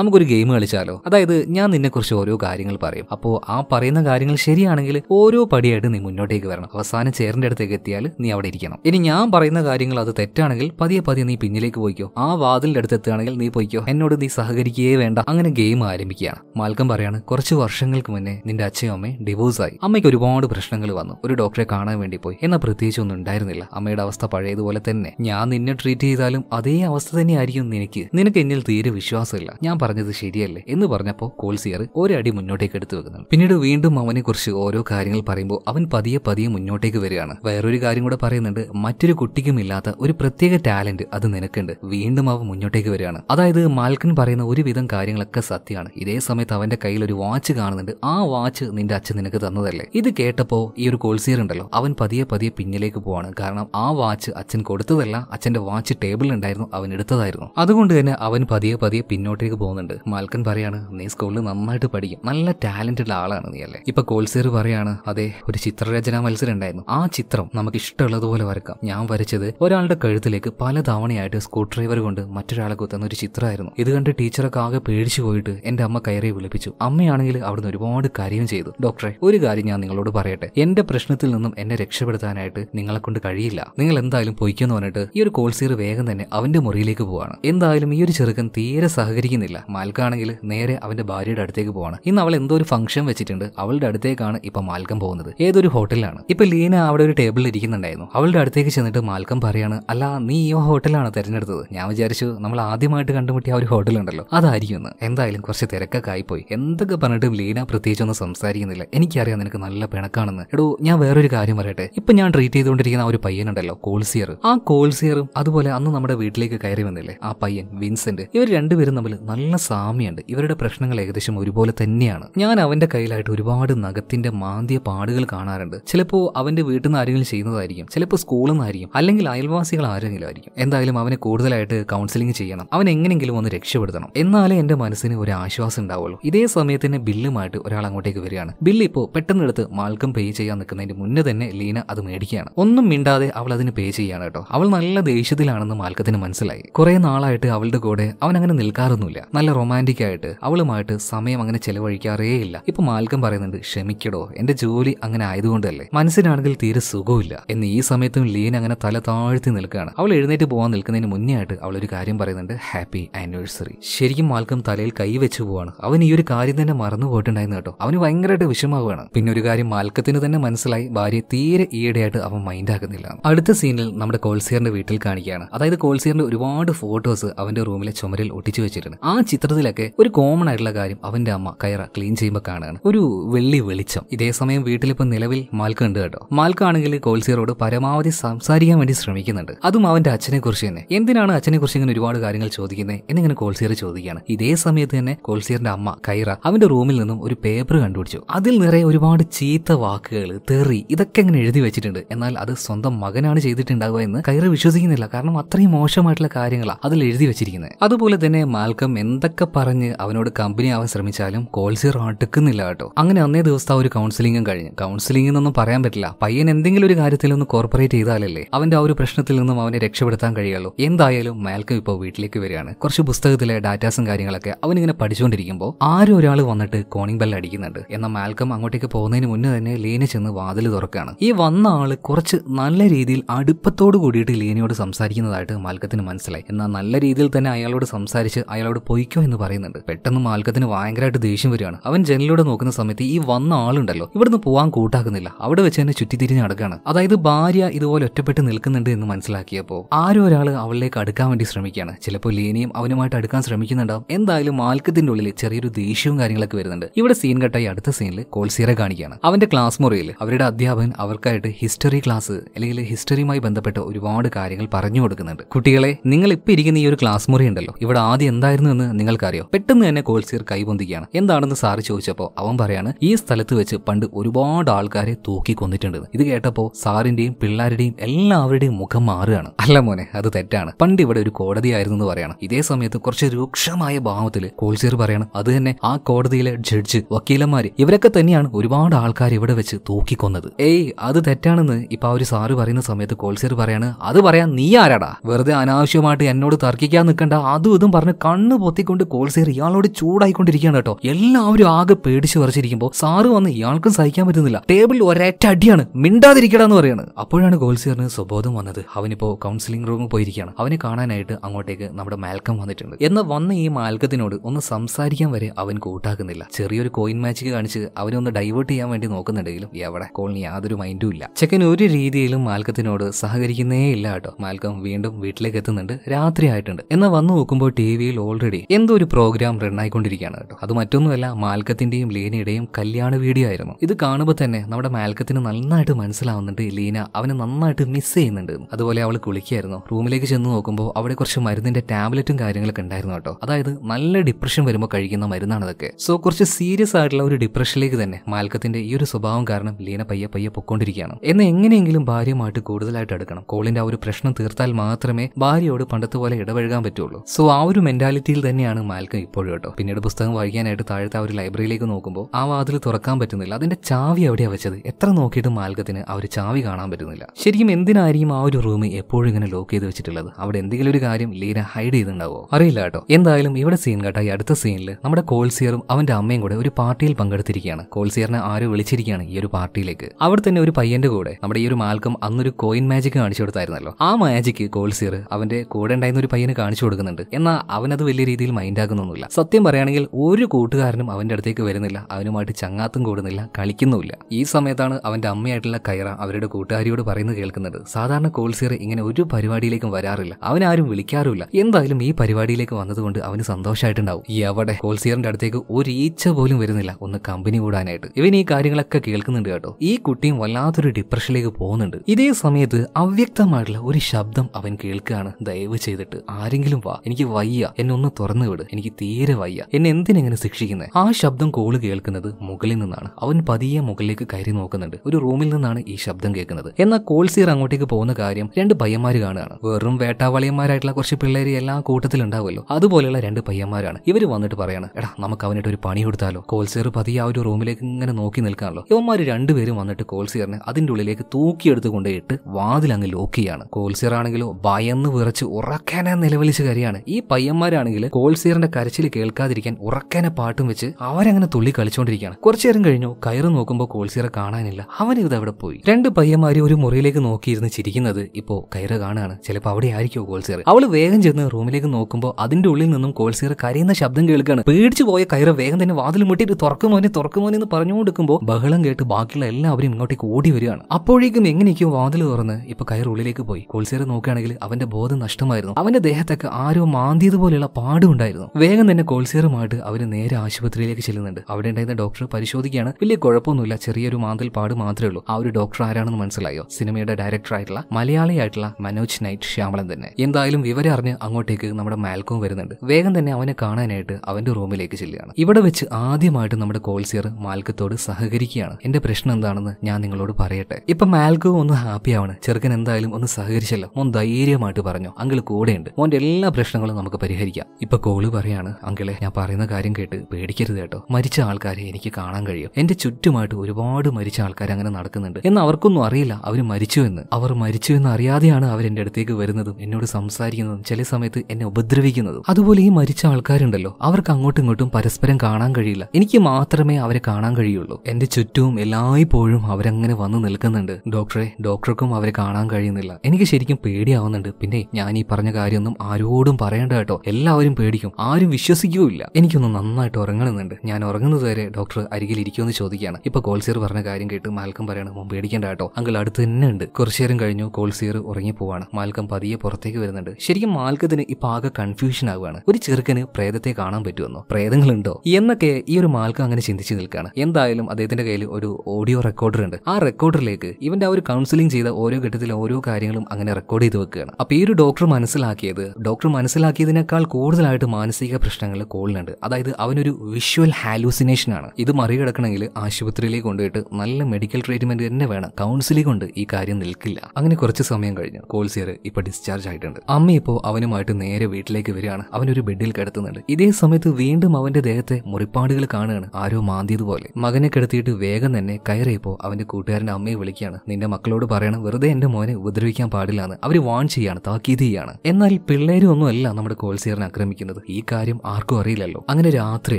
നമുക്കൊരു ഗെയിം കളിച്ചാലോ അതായത് ഞാൻ നിന്നെക്കുറിച്ച് ഓരോ കാര്യങ്ങൾ പറയും അപ്പോൾ ആ പറയുന്ന കാര്യങ്ങൾ ശരിയാണെങ്കിൽ ഓരോ പടിയായിട്ട് നീ മുന്നോട്ടേക്ക് വരണം അവസാനം ചേറിന്റെ അടുത്തേക്ക് എത്തിയാൽ നീ അവിടെ ഇരിക്കണം ഇനി ഞാൻ പറയുന്ന കാര്യങ്ങൾ അത് തെറ്റാണെങ്കിൽ പതിയെ പതിയെ നീ പിന്നിലേക്ക് പോയിക്കോ ആ വാതിലിന്റെ അടുത്ത് എത്തുകയാണെങ്കിൽ നീ പോയിക്കോ എന്നോട് നീ സഹകരിക്കുകയേ വേണ്ട അങ്ങനെ ഗെയിം ആരംഭിക്കുകയാണ് മാൽക്കം പറയാണ് കുറച്ച് വർഷങ്ങൾക്ക് മുന്നേ നിന്റെ അച്ഛനും അമ്മയും ഡിവോഴ്സായി അമ്മയ്ക്ക് ഒരുപാട് പ്രശ്നങ്ങൾ വന്നു ഒരു ഡോക്ടറെ കാണാൻ വേണ്ടി പോയി എന്നാൽ പ്രത്യേകിച്ച് ഒന്നും ഉണ്ടായിരുന്നില്ല അമ്മയുടെ അവസ്ഥ പഴയതുപോലെ തന്നെ ഞാൻ നിന്നെ ട്രീറ്റ് ചെയ്താലും അതേ അവസ്ഥ തന്നെയായിരിക്കും നിനക്ക് നിനക്ക് എന്നിൽ തീരെ വിശ്വാസമില്ല ഞാൻ പറഞ്ഞത് ശരിയല്ലേ എന്ന് പറഞ്ഞപ്പോൾ കോൾസിയർ ഒരടി മുന്നോട്ടേക്ക് എടുത്തു വെക്കുന്നുണ്ട് പിന്നീട് വീണ്ടും അവനെ കുറിച്ച് ഓരോ കാര്യങ്ങൾ പറയുമ്പോൾ അവൻ പതിയെ പതിയെ മുന്നോട്ടേക്ക് വരികയാണ് വേറൊരു കാര്യം കൂടെ പറയുന്നുണ്ട് മറ്റൊരു കുട്ടിക്കും ഇല്ലാത്ത ഒരു പ്രത്യേക ടാലന്റ് അത് നിനക്കുണ്ട് വീണ്ടും അവ മുന്നോട്ടേക്ക് വരികയാണ് അതായത് മാൽക്കൻ പറയുന്ന ഒരുവിധം കാര്യങ്ങളൊക്കെ സത്യമാണ് ഇതേ സമയത്ത് അവന്റെ കയ്യിൽ ഒരു വാച്ച് കാണുന്നുണ്ട് ആ വാച്ച് നിന്റെ അച്ഛൻ നിനക്ക് തന്നതല്ലേ ഇത് കേട്ടപ്പോൾ ഈ ഒരു കോൾസിയർ ഉണ്ടല്ലോ അവൻ പതിയെ പതിയെ പിന്നിലേക്ക് പോവാണ് കാരണം ആ വാച്ച് അച്ഛൻ കൊടുത്തതല്ല അച്ഛന്റെ വാച്ച് ടേബിളിൽ ഉണ്ടായിരുന്നു അവൻ എടുത്തതായിരുന്നു അതുകൊണ്ട് തന്നെ അവൻ പതിയെ പതിയെ പിന്നോട്ടേക്ക് പോകുന്നുണ്ട് മാൽക്കൻ പറയാണ് നീ സ്കൂളിൽ നന്നായിട്ട് പഠിക്കും നല്ല ടാലന്റഡ് ആളാണ് നീ അല്ലേ ഇപ്പൊ കോൾസിയർ പറയാണ് അതെ ഒരു ചിത്രരചനാ മത്സരം ഉണ്ടായിരുന്നു ആ ചിത്രം നമുക്ക് ഇഷ്ടമുള്ളതുപോലെ വരക്കാം ഞാൻ വരച്ചത് ഒരാളുടെ കഴുത്തിലേക്ക് പല തവണയായിട്ട് സ്ക്രൂ ഡ്രൈവർ കൊണ്ട് മറ്റൊരാളെ കുത്തുന്ന ഒരു ചിത്രമായിരുന്നു ഉണ്ടായിരുന്നു ഇത് കണ്ട് ടീച്ചറൊക്കെ ആകെ പേടിച്ചു പോയിട്ട് എന്റെ അമ്മ കയറി വിളിപ്പിച്ചു അമ്മയാണെങ്കിൽ അവിടുന്ന് ഒരുപാട് കാര്യം ചെയ്തു ഡോക്ടറെ ഒരു കാര്യം ഞാൻ നിങ്ങളോട് പറയട്ടെ എന്റെ പ്രശ്നത്തിൽ നിന്നും എന്നെ രക്ഷപ്പെടുത്താനായിട്ട് നിങ്ങളെ കൊണ്ട് കഴിയില്ല നിങ്ങൾ എന്തായാലും പൊയ്ക്കെന്ന് പറഞ്ഞിട്ട് ഈ ഒരു കോൾസീർ വേഗം തന്നെ അവന്റെ മുറിയിലേക്ക് പോവാണ് എന്തായാലും ഈ ഒരു ചെറുക്കൻ തീരെ സഹകരിക്കുന്നില്ല മാൽക്കാണെങ്കിൽ നേരെ അവന്റെ ഭാര്യയുടെ അടുത്തേക്ക് പോവാണ് ഇന്ന് അവൾ എന്തോ ഒരു ഫംഗ്ഷൻ വെച്ചിട്ടുണ്ട് അവളുടെ അടുത്തേക്കാണ് ഇപ്പൊ മാൽക്കം പോകുന്നത് ഏതൊരു ഹോട്ടലിലാണ് ഇപ്പൊ ലീന അവിടെ ഒരു ടേബിളിൽ ഇരിക്കുന്നുണ്ടായിരുന്നു അവളുടെ അടുത്തേക്ക് ചെന്നിട്ട് മാൽക്കം പറയാണ് അല്ല നീ ഈ ഹോട്ടലാണ് തിരഞ്ഞെടുത്തത് ഞാൻ വിചാരിച്ചു നമ്മൾ ആദ്യമായിട്ട് കണ്ടുമുട്ടി പറ്റിയ ആ ഒരു ഉണ്ടല്ലോ അതായിരിക്കും ഒന്ന് എന്തായാലും കുറച്ച് തിരക്കൊക്കെ ആയിപ്പോയി എന്തൊക്കെ പറഞ്ഞിട്ടും ലീന ഒന്നും സംസാരിക്കുന്നില്ല എനിക്കറിയാം നിനക്ക് നല്ല പിണക്കാണെന്ന് എടോ ഞാൻ വേറൊരു കാര്യം പറയട്ടെ ഇപ്പൊ ഞാൻ ട്രീറ്റ് ചെയ്തുകൊണ്ടിരിക്കുന്ന ആ ഒരു പയ്യനുണ്ടല്ലോ കോൾസിയർ ആ കോൾസിയറും അതുപോലെ അന്ന് നമ്മുടെ വീട്ടിലേക്ക് കയറി വന്നില്ലേ ആ പയ്യൻ വിൻസെന്റ് ഇവർ രണ്ടുപേരും തമ്മിൽ നല്ല സാമ്യുണ്ട് ഇവരുടെ പ്രശ്നങ്ങൾ ഏകദേശം ഒരുപോലെ തന്നെയാണ് ഞാൻ അവന്റെ കയ്യിലായിട്ട് ഒരുപാട് നഖത്തിന്റെ മാന്തിയ പാടുകൾ കാണാറുണ്ട് ചിലപ്പോൾ അവന്റെ വീട്ടിൽ നിന്ന് ആരെങ്കിലും ചെയ്യുന്നതായിരിക്കും ചിലപ്പോൾ സ്കൂളിൽ നിന്നായിരിക്കും അല്ലെങ്കിൽ അയൽവാസികൾ ആരെങ്കിലും ആയിരിക്കും എന്തായാലും അവനെ കൂടുതലായിട്ട് കൗൺസിലിംഗ് ചെയ്യണം അവൻ എങ്ങനെയെങ്കിലും വന്ന് രക്ഷപ്പെടുത്തണം എന്നാലേ എന്റെ മനസ്സിന് ഒരു ആശ്വാസം ഉണ്ടാവുള്ളൂ ഇതേ തന്നെ ബില്ലുമായിട്ട് ഒരാൾ അങ്ങോട്ടേക്ക് വരികയാണ് ബില്ല് ഇപ്പോൾ പെട്ടെന്ന് എടുത്ത് മാൽക്കം പേ ചെയ്യാൻ നിൽക്കുന്നതിന് മുന്നേ തന്നെ ലീന അത് മേടിക്കുകയാണ് ഒന്നും മിണ്ടാതെ അവൾ അതിന് പേ ചെയ്യാണ് കേട്ടോ അവൾ നല്ല ദേഷ്യത്തിലാണെന്ന് മാൽക്കത്തിന് മനസ്സിലായി കുറെ നാളായിട്ട് അവളുടെ കൂടെ അവൻ അങ്ങനെ നിൽക്കാറൊന്നുമില്ല നല്ല റൊമാൻറ്റിക് ആയിട്ട് അവളുമായിട്ട് സമയം അങ്ങനെ ചെലവഴിക്കാറേയില്ല ഇപ്പൊ മാൽക്കം പറയുന്നുണ്ട് ക്ഷമിക്കടോ എന്റെ ജോലി അങ്ങനെ ആയതുകൊണ്ടല്ലേ മനസ്സിനാണെങ്കിൽ തീരെ സുഖമില്ല എന്ന് ഈ സമയത്തും ലീന അങ്ങനെ തല താഴ്ത്തി നിൽക്കുകയാണ് അവൾ എഴുന്നേറ്റ് പോകാൻ നിൽക്കുന്നതിന് മുന്നേ ആയിട്ട് അവൾ ഒരു കാര്യം പറയുന്നുണ്ട് ഹാപ്പി ഐ ആനിവേഴ്സറി ശരിക്കും മാൽക്കം തലയിൽ കൈ പോവാണ് അവൻ ഈ ഒരു കാര്യം തന്നെ മറന്നു പോയിട്ടുണ്ടായിരുന്നു കേട്ടോ അവന് ഭയങ്കരമായിട്ട് വിഷമാവുകയാണ് പിന്നെ ഒരു കാര്യം മാൽക്കത്തിന് തന്നെ മനസ്സിലായി ഭാര്യ തീരെ ഈയിടെയായിട്ട് അവൻ മൈൻഡ് ആക്കുന്നില്ല അടുത്ത സീനിൽ നമ്മുടെ കോൾസിയറിന്റെ വീട്ടിൽ കാണിക്കുകയാണ് അതായത് കോൾസിയറിന്റെ ഒരുപാട് ഫോട്ടോസ് അവന്റെ റൂമിലെ ചുമരിൽ ഒട്ടിച്ചു വെച്ചിരുന്നു ആ ചിത്രത്തിലൊക്കെ ഒരു കോമൺ ആയിട്ടുള്ള കാര്യം അവന്റെ അമ്മ കയറ ക്ലീൻ ചെയ്യുമ്പോൾ കാണുകയാണ് ഒരു വെള്ളി വെളിച്ചം ഇതേ സമയം വീട്ടിലിപ്പോൾ നിലവിൽ മാൽക്ക ഉണ്ട് കേട്ടോ മാൽക്കാണെങ്കിൽ ആണെങ്കിൽ കോൾസിയറോട് പരമാവധി സംസാരിക്കാൻ വേണ്ടി ശ്രമിക്കുന്നുണ്ട് അതും അവന്റെ അച്ഛനെ കുറിച്ച് തന്നെ എന്തിനാണ് അച്ഛനെ കുറിച്ച് ഇങ്ങനെ ഒരുപാട് കാര്യങ്ങൾ ചോദിക്കുന്നത് ഇങ്ങനെ കോൾസിയർ ചോദിക്കുകയാണ് ഇതേ സമയത്ത് തന്നെ കോൾസിയറിന്റെ അമ്മ കൈറ അവന്റെ റൂമിൽ നിന്നും ഒരു പേപ്പർ കണ്ടുപിടിച്ചു അതിൽ നിറയെ ഒരുപാട് ചീത്ത വാക്കുകൾ തെറി ഇതൊക്കെ ഇങ്ങനെ എഴുതി വെച്ചിട്ടുണ്ട് എന്നാൽ അത് സ്വന്തം മകനാണ് ചെയ്തിട്ടുണ്ടാവുക എന്ന് കൈറ വിശ്വസിക്കുന്നില്ല കാരണം അത്രയും മോശമായിട്ടുള്ള കാര്യങ്ങളാണ് അതിൽ എഴുതി വെച്ചിരിക്കുന്നത് അതുപോലെ തന്നെ മാൽക്കം എന്തൊക്കെ പറഞ്ഞ് അവനോട് കമ്പനി ആവാൻ ശ്രമിച്ചാലും കോൾസിയർ അടുക്കുന്നില്ല കേട്ടോ അങ്ങനെ അന്നേ ദിവസത്തെ ഒരു കൗൺസിലിംഗും കഴിഞ്ഞു കൗൺസിലിംഗ് എന്നൊന്നും പറയാൻ പറ്റില്ല പയ്യൻ എന്തെങ്കിലും ഒരു കാര്യത്തിലൊന്ന് കോർപ്പറേറ്റ് ചെയ്താലല്ലേ അവന്റെ ആ ഒരു പ്രശ്നത്തിൽ നിന്നും അവനെ രക്ഷപ്പെടുത്താൻ കഴിയുള്ളൂ എന്തായാലും മാൽക്കം ഇപ്പോൾ വീട്ടിലേക്ക് വരികയാണ് കുറച്ച് പുസ്തകത്തിലെ ഡാറ്റാസും കാര്യങ്ങളൊക്കെ അവനിങ്ങനെ പഠിച്ചുകൊണ്ടിരിക്കുമ്പോൾ ആരും ഒരാൾ വന്നിട്ട് കോണിംഗ് ബെൽ അടിക്കുന്നുണ്ട് എന്നാൽ മാൽക്കം അങ്ങോട്ടേക്ക് പോകുന്നതിന് മുന്നേ തന്നെ ലീന ചെന്ന് വാതിൽ തുറക്കുകയാണ് ഈ വന്ന ആള് കുറച്ച് നല്ല രീതിയിൽ അടുപ്പത്തോട് കൂടിയിട്ട് ലീനയോട് സംസാരിക്കുന്നതായിട്ട് മാൽക്കത്തിന് മനസ്സിലായി എന്നാൽ നല്ല രീതിയിൽ തന്നെ അയാളോട് സംസാരിച്ച് അയാളോട് പൊയ്ക്കോ എന്ന് പറയുന്നുണ്ട് പെട്ടെന്ന് മാൽക്കത്തിന് ഭയങ്കരമായിട്ട് ദേഷ്യം വരികയാണ് അവൻ ജനലിലൂടെ നോക്കുന്ന സമയത്ത് ഈ വന്ന ആളുണ്ടല്ലോ ഇവിടുന്ന് പോകാൻ കൂട്ടാക്കുന്നില്ല അവിടെ വെച്ച് തന്നെ ചുറ്റിത്തിരിഞ്ഞ് നടക്കുകയാണ് അതായത് ഭാര്യ ഇതുപോലെ ഒറ്റപ്പെട്ട് നിൽക്കുന്നുണ്ട് എന്ന് മനസ്സിലാക്കിയപ്പോൾ ആരോ ഒരാൾ അവളിലേക്ക് അടുക്കാൻ വേണ്ടി ശ്രമിക്കുകയാണ് ചിലപ്പോൾ ലീനയും അവന് കഠിനമായിട്ട് അടുക്കാൻ ശ്രമിക്കുന്നുണ്ടാവും എന്തായാലും ആൽക്കത്തിന്റെ ഉള്ളിൽ ചെറിയൊരു ദേഷ്യവും കാര്യങ്ങളൊക്കെ വരുന്നുണ്ട് ഇവിടെ സീൻ കട്ടായി അടുത്ത സീനിൽ കോൾസീറെ കാണിക്കുകയാണ് അവന്റെ ക്ലാസ് മുറിയിൽ അവരുടെ അധ്യാപകൻ അവർക്കായിട്ട് ഹിസ്റ്ററി ക്ലാസ് അല്ലെങ്കിൽ ഹിസ്റ്ററിയുമായി ബന്ധപ്പെട്ട ഒരുപാട് കാര്യങ്ങൾ പറഞ്ഞു കൊടുക്കുന്നുണ്ട് കുട്ടികളെ നിങ്ങൾ ഇപ്പൊ ഇരിക്കുന്ന ഈ ഒരു ക്ലാസ് മുറി ഉണ്ടല്ലോ ഇവിടെ ആദ്യം എന്തായിരുന്നു എന്ന് നിങ്ങൾക്കറിയോ പെട്ടെന്ന് തന്നെ കോൾസീർ കൈപൊന്തിക്കുകയാണ് എന്താണെന്ന് സാറ് ചോദിച്ചപ്പോൾ അവൻ പറയാണ് ഈ സ്ഥലത്ത് വെച്ച് പണ്ട് ഒരുപാട് ആൾക്കാരെ തൂക്കി കൊന്നിട്ടുണ്ട് ഇത് കേട്ടപ്പോൾ സാറിന്റെയും പിള്ളേരുടെയും എല്ലാവരുടെയും മുഖം മാറുകയാണ് അല്ല മോനെ അത് തെറ്റാണ് പണ്ട് ഇവിടെ ഒരു കോടതിയായിരുന്നു എന്ന് പറയണം ഇതേ സമയം സമയത്ത് കുറച്ച് രൂക്ഷമായ ഭാവത്തിൽ കോൾസിയർ പറയണം അത് തന്നെ ആ കോടതിയിലെ ജഡ്ജ് വക്കീലന്മാര് ഇവരൊക്കെ തന്നെയാണ് ഒരുപാട് ആൾക്കാർ ഇവിടെ വെച്ച് തൂക്കിക്കൊന്നത് ഏയ് അത് തെറ്റാണെന്ന് ഇപ്പൊ ആ ഒരു സാറ് പറയുന്ന സമയത്ത് കോൾസിയർ പറയാണ് അത് പറയാൻ നീ ആരാടാ വെറുതെ അനാവശ്യമായിട്ട് എന്നോട് തർക്കിക്കാൻ നിൽക്കണ്ട അതും ഇതും പറഞ്ഞ് കണ്ണ് പൊത്തിക്കൊണ്ട് കോൾസിയർ ഇയാളോട് ചൂടായിക്കൊണ്ടിരിക്കുകയാണ് കേട്ടോ എല്ലാവരും ആകെ പേടിച്ചു വരച്ചിരിക്കുമ്പോൾ സാറ് വന്ന് ഇയാൾക്കും സഹിക്കാൻ പറ്റുന്നില്ല ടേബിളിൽ ഒരേറ്റ അടിയാണ് മിണ്ടാതിരിക്കടാന്ന് പറയാണ് അപ്പോഴാണ് ഗോൾസിയറിന് സ്വബോധം വന്നത് അവനിപ്പോ കൗൺസിലിംഗ് റൂമിൽ പോയിരിക്കുകയാണ് അവനെ കാണാനായിട്ട് അങ്ങോട്ടേക്ക് നമ്മുടെ മാൽക്കം വന്നിട്ടുണ്ട് പറ്റുന്നത് എന്ന് വന്ന ഈ മാൽഗത്തിനോട് ഒന്ന് സംസാരിക്കാൻ വരെ അവൻ കൂട്ടാക്കുന്നില്ല ചെറിയൊരു കോയിൻ മാജിക് കാണിച്ച് അവനെ ഒന്ന് ഡൈവേർട്ട് ചെയ്യാൻ വേണ്ടി നോക്കുന്നുണ്ടെങ്കിലും എവിടെ കോളിന് യാതൊരു മൈൻഡും ഇല്ല ചെക്കൻ ഒരു രീതിയിലും മാൽഗത്തിനോട് സഹകരിക്കുന്നേ ഇല്ല കേട്ടോ മാൽക്കം വീണ്ടും വീട്ടിലേക്ക് എത്തുന്നുണ്ട് രാത്രി ആയിട്ടുണ്ട് എന്നാൽ വന്നു നോക്കുമ്പോൾ ടി വിയിൽ ഓൾറെഡി എന്തോ ഒരു പ്രോഗ്രാം റണ്ണായിക്കൊണ്ടിരിക്കുകയാണ് കേട്ടോ അത് മറ്റൊന്നുമല്ല മാൽക്കത്തിന്റെയും ലീനയുടെയും കല്യാണ വീഡിയോ ആയിരുന്നു ഇത് കാണുമ്പോൾ തന്നെ നമ്മുടെ മാൽഗത്തിന് നന്നായിട്ട് മനസ്സിലാവുന്നുണ്ട് ലീന അവനെ നന്നായിട്ട് മിസ് ചെയ്യുന്നുണ്ട് അതുപോലെ അവൾ കുളിക്കായിരുന്നു റൂമിലേക്ക് ചെന്ന് നോക്കുമ്പോൾ അവിടെ കുറച്ച് മരുന്നിന്റെ ടാബ്ലറ്റും കാര്യങ്ങളൊക്കെ ഉണ്ടായിരുന്നു കേട്ടോ അതായത് നല്ല ഡിപ്രഷൻ വരുമ്പോൾ കഴിക്കുന്ന മരുന്നാണ് അതൊക്കെ സോ കുറച്ച് സീരിയസ് ആയിട്ടുള്ള ഒരു ഡിപ്രഷനിലേക്ക് തന്നെ മാൽക്കത്തിന്റെ ഈ ഒരു സ്വഭാവം കാരണം ലീന പയ്യെ പയ്യെ പൊക്കോണ്ടിരിക്കുകയാണ് എന്ന് എങ്ങനെയെങ്കിലും ഭാര്യയുമായിട്ട് കൂടുതലായിട്ട് എടുക്കണം കോളിന്റെ ആ ഒരു പ്രശ്നം തീർത്താൽ മാത്രമേ ഭാര്യയോട് പണ്ടത്തെ പോലെ ഇടപഴകാൻ പറ്റുള്ളൂ സോ ആ ഒരു മെന്റാലിറ്റിയിൽ തന്നെയാണ് മാൽക്കം ഇപ്പോഴും കേട്ടോ പിന്നീട് പുസ്തകം വായിക്കാനായിട്ട് താഴത്തെ ആ ഒരു ലൈബ്രറിയിലേക്ക് നോക്കുമ്പോൾ ആ വാതിൽ തുറക്കാൻ പറ്റുന്നില്ല അതിന്റെ ചാവി എവിടെയാണ് വെച്ചത് എത്ര നോക്കിയിട്ട് മാൽക്കത്തിന് ആ ഒരു ചാവി കാണാൻ പറ്റുന്നില്ല ശരിക്കും എന്തിനായിരിക്കും ആ ഒരു റൂം എപ്പോഴും ഇങ്ങനെ ലോക്ക് ചെയ്ത് വെച്ചിട്ടുള്ളത് അവിടെ എന്തെങ്കിലും ഒരു കാര്യം ലീന ഹൈഡ് ചെയ്തിട്ടുണ്ടാവോ അറിയില്ല കേട്ടോ എന്തായാലും ഇവിടെ സീൻ കേട്ട ഈ അടുത്ത സീനിൽ നമ്മുടെ കോൾസിയറും അവന്റെ അമ്മയും കൂടെ ഒരു പാർട്ടിയിൽ പങ്കെടുത്തിരിക്കുകയാണ് കോൾസിയറിനെ ആരോ വിളിച്ചിരിക്കുകയാണ് ഈ ഒരു പാർട്ടിയിലേക്ക് അവിടെ തന്നെ ഒരു പയ്യന്റെ കൂടെ നമ്മുടെ ഈ ഒരു മാൽക്കം അന്നൊരു കോയിൻ മാജിക് കാണിച്ചു കൊടുത്തായിരുന്നല്ലോ ആ മാജിക് കോൾസിയർ അവന്റെ കൂടെ ഉണ്ടായിരുന്ന ഒരു പയ്യന് കാണിച്ചു കൊടുക്കുന്നുണ്ട് എന്നാൽ അവനത് വലിയ രീതിയിൽ മൈൻഡ് ആക്കുന്നൊന്നുമില്ല സത്യം പറയുകയാണെങ്കിൽ ഒരു കൂട്ടുകാരനും അവന്റെ അടുത്തേക്ക് വരുന്നില്ല അവനുമായിട്ട് ചങ്ങാത്തും കൂടുന്നില്ല കളിക്കുന്നുമില്ല ഈ സമയത്താണ് അവന്റെ അമ്മയായിട്ടുള്ള കയറ അവരുടെ കൂട്ടുകാരിയോട് പറയുന്നത് കേൾക്കുന്നത് സാധാരണ കോൾസിയർ ഇങ്ങനെ ഒരു പരിപാടിയിലേക്കും വരാറില്ല അവനാരും വിളിക്കാറുമില്ല എന്തായാലും ഈ പരിപാടിയിലേക്ക് വന്നതുകൊണ്ട് അവന് സന്തോഷമായിട്ടുണ്ടാവും ഈ അവിടെ ഹോൾസിയറിന്റെ അടുത്തേക്ക് ഒരു ഈച്ച പോലും വരുന്നില്ല ഒന്ന് കമ്പനി കൂടാനായിട്ട് ഇവൻ ഈ കാര്യങ്ങളൊക്കെ കേൾക്കുന്നുണ്ട് കേട്ടോ ഈ കുട്ടിയും വല്ലാത്തൊരു ഡിപ്രഷനിലേക്ക് പോകുന്നുണ്ട് ഇതേ സമയത്ത് അവ്യക്തമായിട്ടുള്ള ഒരു ശബ്ദം അവൻ കേൾക്കുകയാണ് ദയവ് ചെയ്തിട്ട് ആരെങ്കിലും വാ എനിക്ക് വയ്യ എന്നെ ഒന്ന് തുറന്നു വിട് എനിക്ക് തീരെ വയ്യ എന്നെ എന്തിനെങ്ങനെ ശിക്ഷിക്കുന്നത് ആ ശബ്ദം കോള് കേൾക്കുന്നത് മുകളിൽ നിന്നാണ് അവൻ പതിയെ മുകളിലേക്ക് കയറി നോക്കുന്നുണ്ട് ഒരു റൂമിൽ നിന്നാണ് ഈ ശബ്ദം കേൾക്കുന്നത് എന്നാൽ കോൾസിയർ അങ്ങോട്ടേക്ക് പോകുന്ന കാര്യം രണ്ട് ഭയന്മാർ കാണുകയാണ് വെറും വേട്ടാവളിയന്മാരായിട്ടുള്ള കുറച്ച് പിള്ളേർ എല്ലാ കൂട്ടത്തിലും ഉണ്ടാവുമല്ലോ അതുപോലെയുള്ള രണ്ട് പയ്യന്മാരാണ് ഇവർ വന്നിട്ട് പറയാണ് എടാ നമുക്ക് അവനായിട്ട് ഒരു പണി കൊടുത്താലോ കോൾസിയർ പതിയെ ആ ഒരു റൂമിലേക്ക് ഇങ്ങനെ നോക്കി നിൽക്കാണല്ലോ ഇവന്മാർ രണ്ടുപേരും വന്നിട്ട് കോൾസിയറിനെ അതിന്റെ ഉള്ളിലേക്ക് തൂക്കിയെടുത്ത് കൊണ്ടുപോയിട്ട് വാതിൽ അങ്ങ് ലോക്ക് ചെയ്യാണ് കോൾസിയർ ആണെങ്കിലോ ഭയന്ന് വിറച്ച് ഉറക്കാനെ നിലവിളിച്ച് കരയാണ് ഈ പയ്യന്മാരാണെങ്കിൽ കോൾസിയറിന്റെ കരച്ചിൽ കേൾക്കാതിരിക്കാൻ ഉറക്കാനെ പാട്ടും വെച്ച് അവരങ്ങനെ തുള്ളി കളിച്ചോണ്ടിരിക്കുകയാണ് കുറച്ചു നേരം കഴിഞ്ഞു കയറ് നോക്കുമ്പോൾ കോൾസിയറെ കാണാനില്ല അവൻ ഇത് അവിടെ പോയി രണ്ട് പയ്യന്മാര് ഒരു മുറിയിലേക്ക് നോക്കിയിരുന്ന് ചിരിക്കുന്നത് ഇപ്പോ കയറ് കാണാണ് ചിലപ്പോൾ അവിടെ ആയിരിക്കും കോൾസിയർ അവള് വേഗം ചെന്ന് റൂമിലേക്ക് നോക്കും നോക്കുമ്പോൾ അതിന്റെ ഉള്ളിൽ നിന്നും കോൽസീറ കരയുന്ന ശബ്ദം കേൾക്കുകയാണ് പേടിച്ചു പോയ കയറ് വേഗം തന്നെ വാതിൽ മുട്ടിയിട്ട് തുറക്കുമോനെ തുറക്കുമോനെ എന്ന് പറഞ്ഞുകൊടുക്കുമ്പോൾ ബഹളം കേട്ട് ബാക്കിയുള്ള എല്ലാവരും ഇങ്ങോട്ടേക്ക് ഓടി വരികയാണ് അപ്പോഴേക്കും എങ്ങനെയൊക്കെയോ വാതിൽ തുറന്ന് ഇപ്പൊ കയർ ഉള്ളിലേക്ക് പോയി കോൽസീറ നോക്കുകയാണെങ്കിൽ അവന്റെ ബോധം നഷ്ടമായിരുന്നു അവന്റെ ദേഹത്തൊക്കെ ആരോ മാന്തിയതുപോലെയുള്ള പാടുണ്ടായിരുന്നു വേഗം തന്നെ കോൽസീറുമായിട്ട് അവര് നേരെ ആശുപത്രിയിലേക്ക് ചെല്ലുന്നുണ്ട് അവിടെ ഉണ്ടായിരുന്ന ഡോക്ടർ പരിശോധിക്കുകയാണ് വലിയ കുഴപ്പമൊന്നുമില്ല ചെറിയൊരു മാന്തൽ പാട് മാത്രമേ ഉള്ളൂ ആ ഒരു ഡോക്ടർ ആരാണെന്ന് മനസ്സിലായോ സിനിമയുടെ ഡയറക്ടർ ആയിട്ടുള്ള മലയാളിയായിട്ടുള്ള മനോജ് നൈറ്റ് ശ്യാമളൻ തന്നെ എന്തായാലും വിവരം അറിഞ്ഞ് അങ്ങോട്ടേക്ക് നമ്മുടെ മാൽക്കോം വരുന്നുണ്ട് വേഗം തന്നെ അവനെ കാണാനായിട്ട് അവന്റെ റൂമിലേക്ക് ചെല്ലുകയാണ് ഇവിടെ വെച്ച് ആദ്യമായിട്ട് നമ്മുടെ കോൾസിയർ മാൽക്കത്തോട് സഹകരിക്കുകയാണ് എന്റെ പ്രശ്നം എന്താണെന്ന് ഞാൻ നിങ്ങളോട് പറയട്ടെ ഇപ്പൊ മാൽക്കോം ഒന്ന് ഹാപ്പി ആവണ് ചെറുക്കൻ എന്തായാലും ഒന്ന് സഹകരിച്ചല്ലോ മോൻ ധൈര്യമായിട്ട് പറഞ്ഞു അങ്കിൾ കൂടെയുണ്ട് മോന്റെ എല്ലാ പ്രശ്നങ്ങളും നമുക്ക് പരിഹരിക്കാം ഇപ്പൊ കോള് പറയാണ് അങ്കിളെ ഞാൻ പറയുന്ന കാര്യം കേട്ട് പേടിക്കരുത് കേട്ടോ മരിച്ച ആൾക്കാരെ എനിക്ക് കാണാൻ കഴിയും എന്റെ ചുറ്റുമായിട്ട് ഒരുപാട് മരിച്ച ആൾക്കാർ അങ്ങനെ നടക്കുന്നുണ്ട് എന്ന് അവർക്കൊന്നും അറിയില്ല അവർ മരിച്ചു എന്ന് അവർ മരിച്ചു എന്ന് അറിയാതെയാണ് അവർ അടുത്തേക്ക് വരുന്നതും എന്നോട് സംസാരിക്കുന്നതും ചില സമയത്ത് എന്നെ ഉപദ്ര ഉപദ്രവിക്കുന്നതും അതുപോലെ ഈ മരിച്ച ആൾക്കാരുണ്ടല്ലോ അവർക്ക് അങ്ങോട്ടും ഇങ്ങോട്ടും പരസ്പരം കാണാൻ കഴിയില്ല എനിക്ക് മാത്രമേ അവരെ കാണാൻ കഴിയുള്ളൂ എന്റെ ചുറ്റും എല്ലായ്പ്പോഴും അവരങ്ങനെ വന്നു നിൽക്കുന്നുണ്ട് ഡോക്ടറെ ഡോക്ടർക്കും അവരെ കാണാൻ കഴിയുന്നില്ല എനിക്ക് ശരിക്കും പേടിയാവുന്നുണ്ട് പിന്നെ ഞാൻ ഈ പറഞ്ഞ കാര്യമൊന്നും ആരോടും പറയണ്ട കേട്ടോ എല്ലാവരും പേടിക്കും ആരും വിശ്വസിക്കുകയില്ല എനിക്കൊന്ന് നന്നായിട്ട് ഉറങ്ങണമെന്നുണ്ട് ഞാൻ ഉറങ്ങുന്നത് വരെ ഡോക്ടർ അരികിൽ ഇരിക്കുമെന്ന് ചോദിക്കുകയാണ് ഇപ്പൊ കോൾസിയർ പറഞ്ഞ കാര്യം കേട്ട് മാൽക്കം പറയണ പേടിക്കേണ്ട കേട്ടോ അങ്കിൾ അടുത്ത് തന്നെ ഉണ്ട് കുറച്ചു നേരം കഴിഞ്ഞു കോൾസിയർ ഉറങ്ങി പോവാണ് മാൽക്കം പതിയെ പുറത്തേക്ക് വരുന്നുണ്ട് ശരിക്കും മാൽക്കത്തിന് ഇപ്പൊ ആകെ കൺഫ്യൂഷൻ ആവുകയാണ് ഒരു ചെറുക്കന് പ്രേതത്തെ കാണാൻ പറ്റുമെന്നോ പ്രേതങ്ങളുണ്ടോ എന്നൊക്കെ ഈ ഒരു മാൾക്ക് അങ്ങനെ ചിന്തിച്ചു നിൽക്കുകയാണ് എന്തായാലും അദ്ദേഹത്തിന്റെ കയ്യിൽ ഒരു ഓഡിയോ റെക്കോർഡർ ഉണ്ട് ആ റെക്കോർഡറിലേക്ക് ഇവന്റെ ആ ഒരു കൗൺസിലിംഗ് ചെയ്ത ഓരോ ഘട്ടത്തിൽ ഓരോ കാര്യങ്ങളും അങ്ങനെ റെക്കോർഡ് ചെയ്ത് വെക്കുകയാണ് അപ്പൊ ഈ ഒരു ഡോക്ടർ മനസ്സിലാക്കിയത് ഡോക്ടർ മനസ്സിലാക്കിയതിനേക്കാൾ കൂടുതലായിട്ട് മാനസിക പ്രശ്നങ്ങൾ കോളിനുണ്ട് അതായത് അവനൊരു വിഷ്വൽ ഹാലൂസിനേഷൻ ആണ് ഇത് മറികടക്കണമെങ്കിൽ ആശുപത്രിയിലേക്ക് കൊണ്ടുപോയിട്ട് നല്ല മെഡിക്കൽ ട്രീറ്റ്മെന്റ് തന്നെ വേണം കൗൺസിലിംഗ് കൊണ്ട് ഈ കാര്യം നിൽക്കില്ല അങ്ങനെ കുറച്ച് സമയം കഴിഞ്ഞു കോൾസിയർ ഇപ്പൊ ഡിസ്ചാർജ് ആയിട്ടുണ്ട് അമ്മ ഇപ്പോ അവനുമായിട്ട് നേരെ വീട്ടിലേക്ക് വരികയാണ് അവനൊരു ബെഡിൽ കിടത്തുന്നുണ്ട് ഇതേ സമയത്ത് വീണ്ടും അവന്റെ ദേഹത്തെ മുറിപ്പാടുകൾ കാണുകയാണ് ആരോ മാന്തിയതുപോലെ മകനെ കിടത്തിയിട്ട് വേഗം തന്നെ കയറിയപ്പോ അവന്റെ കൂട്ടുകാരൻ അമ്മയെ വിളിക്കുകയാണ് നിന്റെ മക്കളോട് പറയണം വെറുതെ എന്റെ മോനെ ഉപദ്രവിക്കാൻ എന്ന് അവർ വാൺ ചെയ്യാണ് താക്കീത് ചെയ്യാണ് എന്നാൽ പിള്ളേരും അല്ല നമ്മുടെ കോൾസിയറിനെ ആക്രമിക്കുന്നത് ഈ കാര്യം ആർക്കും അറിയില്ലല്ലോ അങ്ങനെ രാത്രി